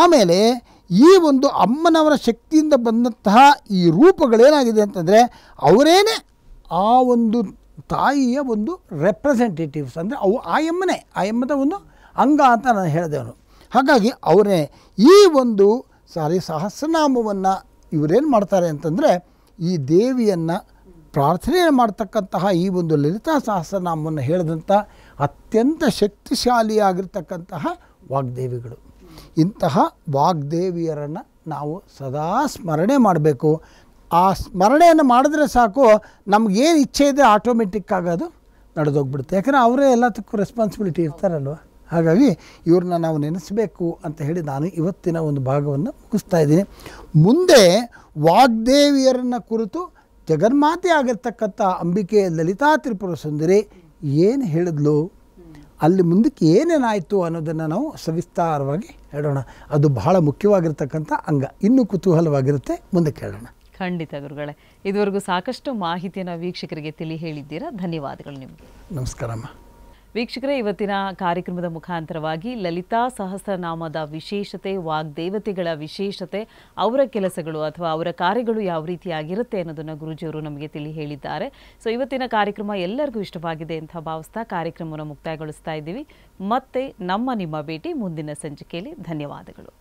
ಆಮೇಲೆ ಈ ಒಂದು ಅಮ್ಮನವರ ಶಕ್ತಿಯಿಂದ ಬಂದಂತಹ ಈ ರೂಪಗಳೇನಾಗಿದೆ ಅಂತಂದರೆ ಅವರೇನೇ ಆ ಒಂದು ತಾಯಿಯ ಒಂದು ರೆಪ್ರೆಸೆಂಟೇಟಿವ್ಸ್ ಅಂದರೆ ಅವು ಆಯಮ್ಮನೇ ಆಯಮ್ಮದ ಒಂದು ಅಂಗ ಅಂತ ನಾನು ಅವನು ಹಾಗಾಗಿ ಅವರೇ ಈ ಒಂದು ಸಾರಿ ಸಹಸ್ರನಾಮವನ್ನು ಇವರೇನು ಮಾಡ್ತಾರೆ ಅಂತಂದರೆ ಈ ದೇವಿಯನ್ನು ಪ್ರಾರ್ಥನೆ ಮಾಡ್ತಕ್ಕಂತಹ ಈ ಒಂದು ಲಲಿತಾ ಸಹಸ್ರನಾಮವನ್ನು ಹೇಳಿದಂಥ ಅತ್ಯಂತ ಶಕ್ತಿಶಾಲಿಯಾಗಿರ್ತಕ್ಕಂತಹ ವಾಗ್ದೇವಿಗಳು ಇಂತಹ ವಾಗ್ದೇವಿಯರನ್ನು ನಾವು ಸದಾ ಸ್ಮರಣೆ ಮಾಡಬೇಕು ಆ ಸ್ಮರಣೆಯನ್ನು ಮಾಡಿದ್ರೆ ಸಾಕು ಏನು ಇಚ್ಛೆ ಇದೆ ಆಟೋಮೆಟಿಕ್ಕಾಗಿ ಅದು ನಡೆದೋಗ್ಬಿಡುತ್ತೆ ಯಾಕಂದರೆ ಅವರೇ ಎಲ್ಲದಕ್ಕೂ ರೆಸ್ಪಾನ್ಸಿಬಿಲಿಟಿ ಇರ್ತಾರಲ್ವ ಹಾಗಾಗಿ ಇವ್ರನ್ನ ನಾವು ನೆನೆಸಬೇಕು ಅಂತ ಹೇಳಿ ನಾನು ಇವತ್ತಿನ ಒಂದು ಭಾಗವನ್ನು ಮುಗಿಸ್ತಾ ಇದ್ದೀನಿ ಮುಂದೆ ವಾಗ್ದೇವಿಯರನ್ನ ಕುರಿತು ಜಗನ್ಮಾತೆ ಆಗಿರ್ತಕ್ಕಂಥ ಅಂಬಿಕೆ ಲಲಿತಾ ತ್ರಿಪುರ ಸುಂದರಿ ಏನು ಹೇಳಿದ್ಲು ಅಲ್ಲಿ ಮುಂದಕ್ಕೆ ಏನೇನಾಯಿತು ಅನ್ನೋದನ್ನು ನಾವು ಸವಿಸ್ತಾರವಾಗಿ ಹೇಳೋಣ ಅದು ಬಹಳ ಮುಖ್ಯವಾಗಿರ್ತಕ್ಕಂಥ ಅಂಗ ಇನ್ನೂ ಕುತೂಹಲವಾಗಿರುತ್ತೆ ಮುಂದಕ್ಕೆ ಹೇಳೋಣ ಖಂಡಿತ ಗುರುಗಳೇ ಇದುವರೆಗೂ ಸಾಕಷ್ಟು ಮಾಹಿತಿಯನ್ನು ವೀಕ್ಷಕರಿಗೆ ತಿಳಿ ಹೇಳಿದ್ದೀರಾ ಧನ್ಯವಾದಗಳು ನಿಮಗೆ ನಮಸ್ಕಾರಮ್ಮ ವೀಕ್ಷಕರೇ ಇವತ್ತಿನ ಕಾರ್ಯಕ್ರಮದ ಮುಖಾಂತರವಾಗಿ ಲಲಿತಾ ಸಹಸ್ರನಾಮದ ವಿಶೇಷತೆ ವಾಗ್ದೇವತೆಗಳ ವಿಶೇಷತೆ ಅವರ ಕೆಲಸಗಳು ಅಥವಾ ಅವರ ಕಾರ್ಯಗಳು ಯಾವ ರೀತಿಯಾಗಿರುತ್ತೆ ಅನ್ನೋದನ್ನು ಗುರುಜಿಯವರು ನಮಗೆ ತಿಳಿ ಹೇಳಿದ್ದಾರೆ ಸೊ ಇವತ್ತಿನ ಕಾರ್ಯಕ್ರಮ ಎಲ್ಲರಿಗೂ ಇಷ್ಟವಾಗಿದೆ ಅಂತ ಭಾವಿಸ್ತಾ ಕಾರ್ಯಕ್ರಮವನ್ನು ಮುಕ್ತಾಯಗೊಳಿಸ್ತಾ ಇದ್ದೀವಿ ಮತ್ತೆ ನಮ್ಮ ನಿಮ್ಮ ಭೇಟಿ ಮುಂದಿನ ಸಂಚಿಕೆಯಲ್ಲಿ ಧನ್ಯವಾದಗಳು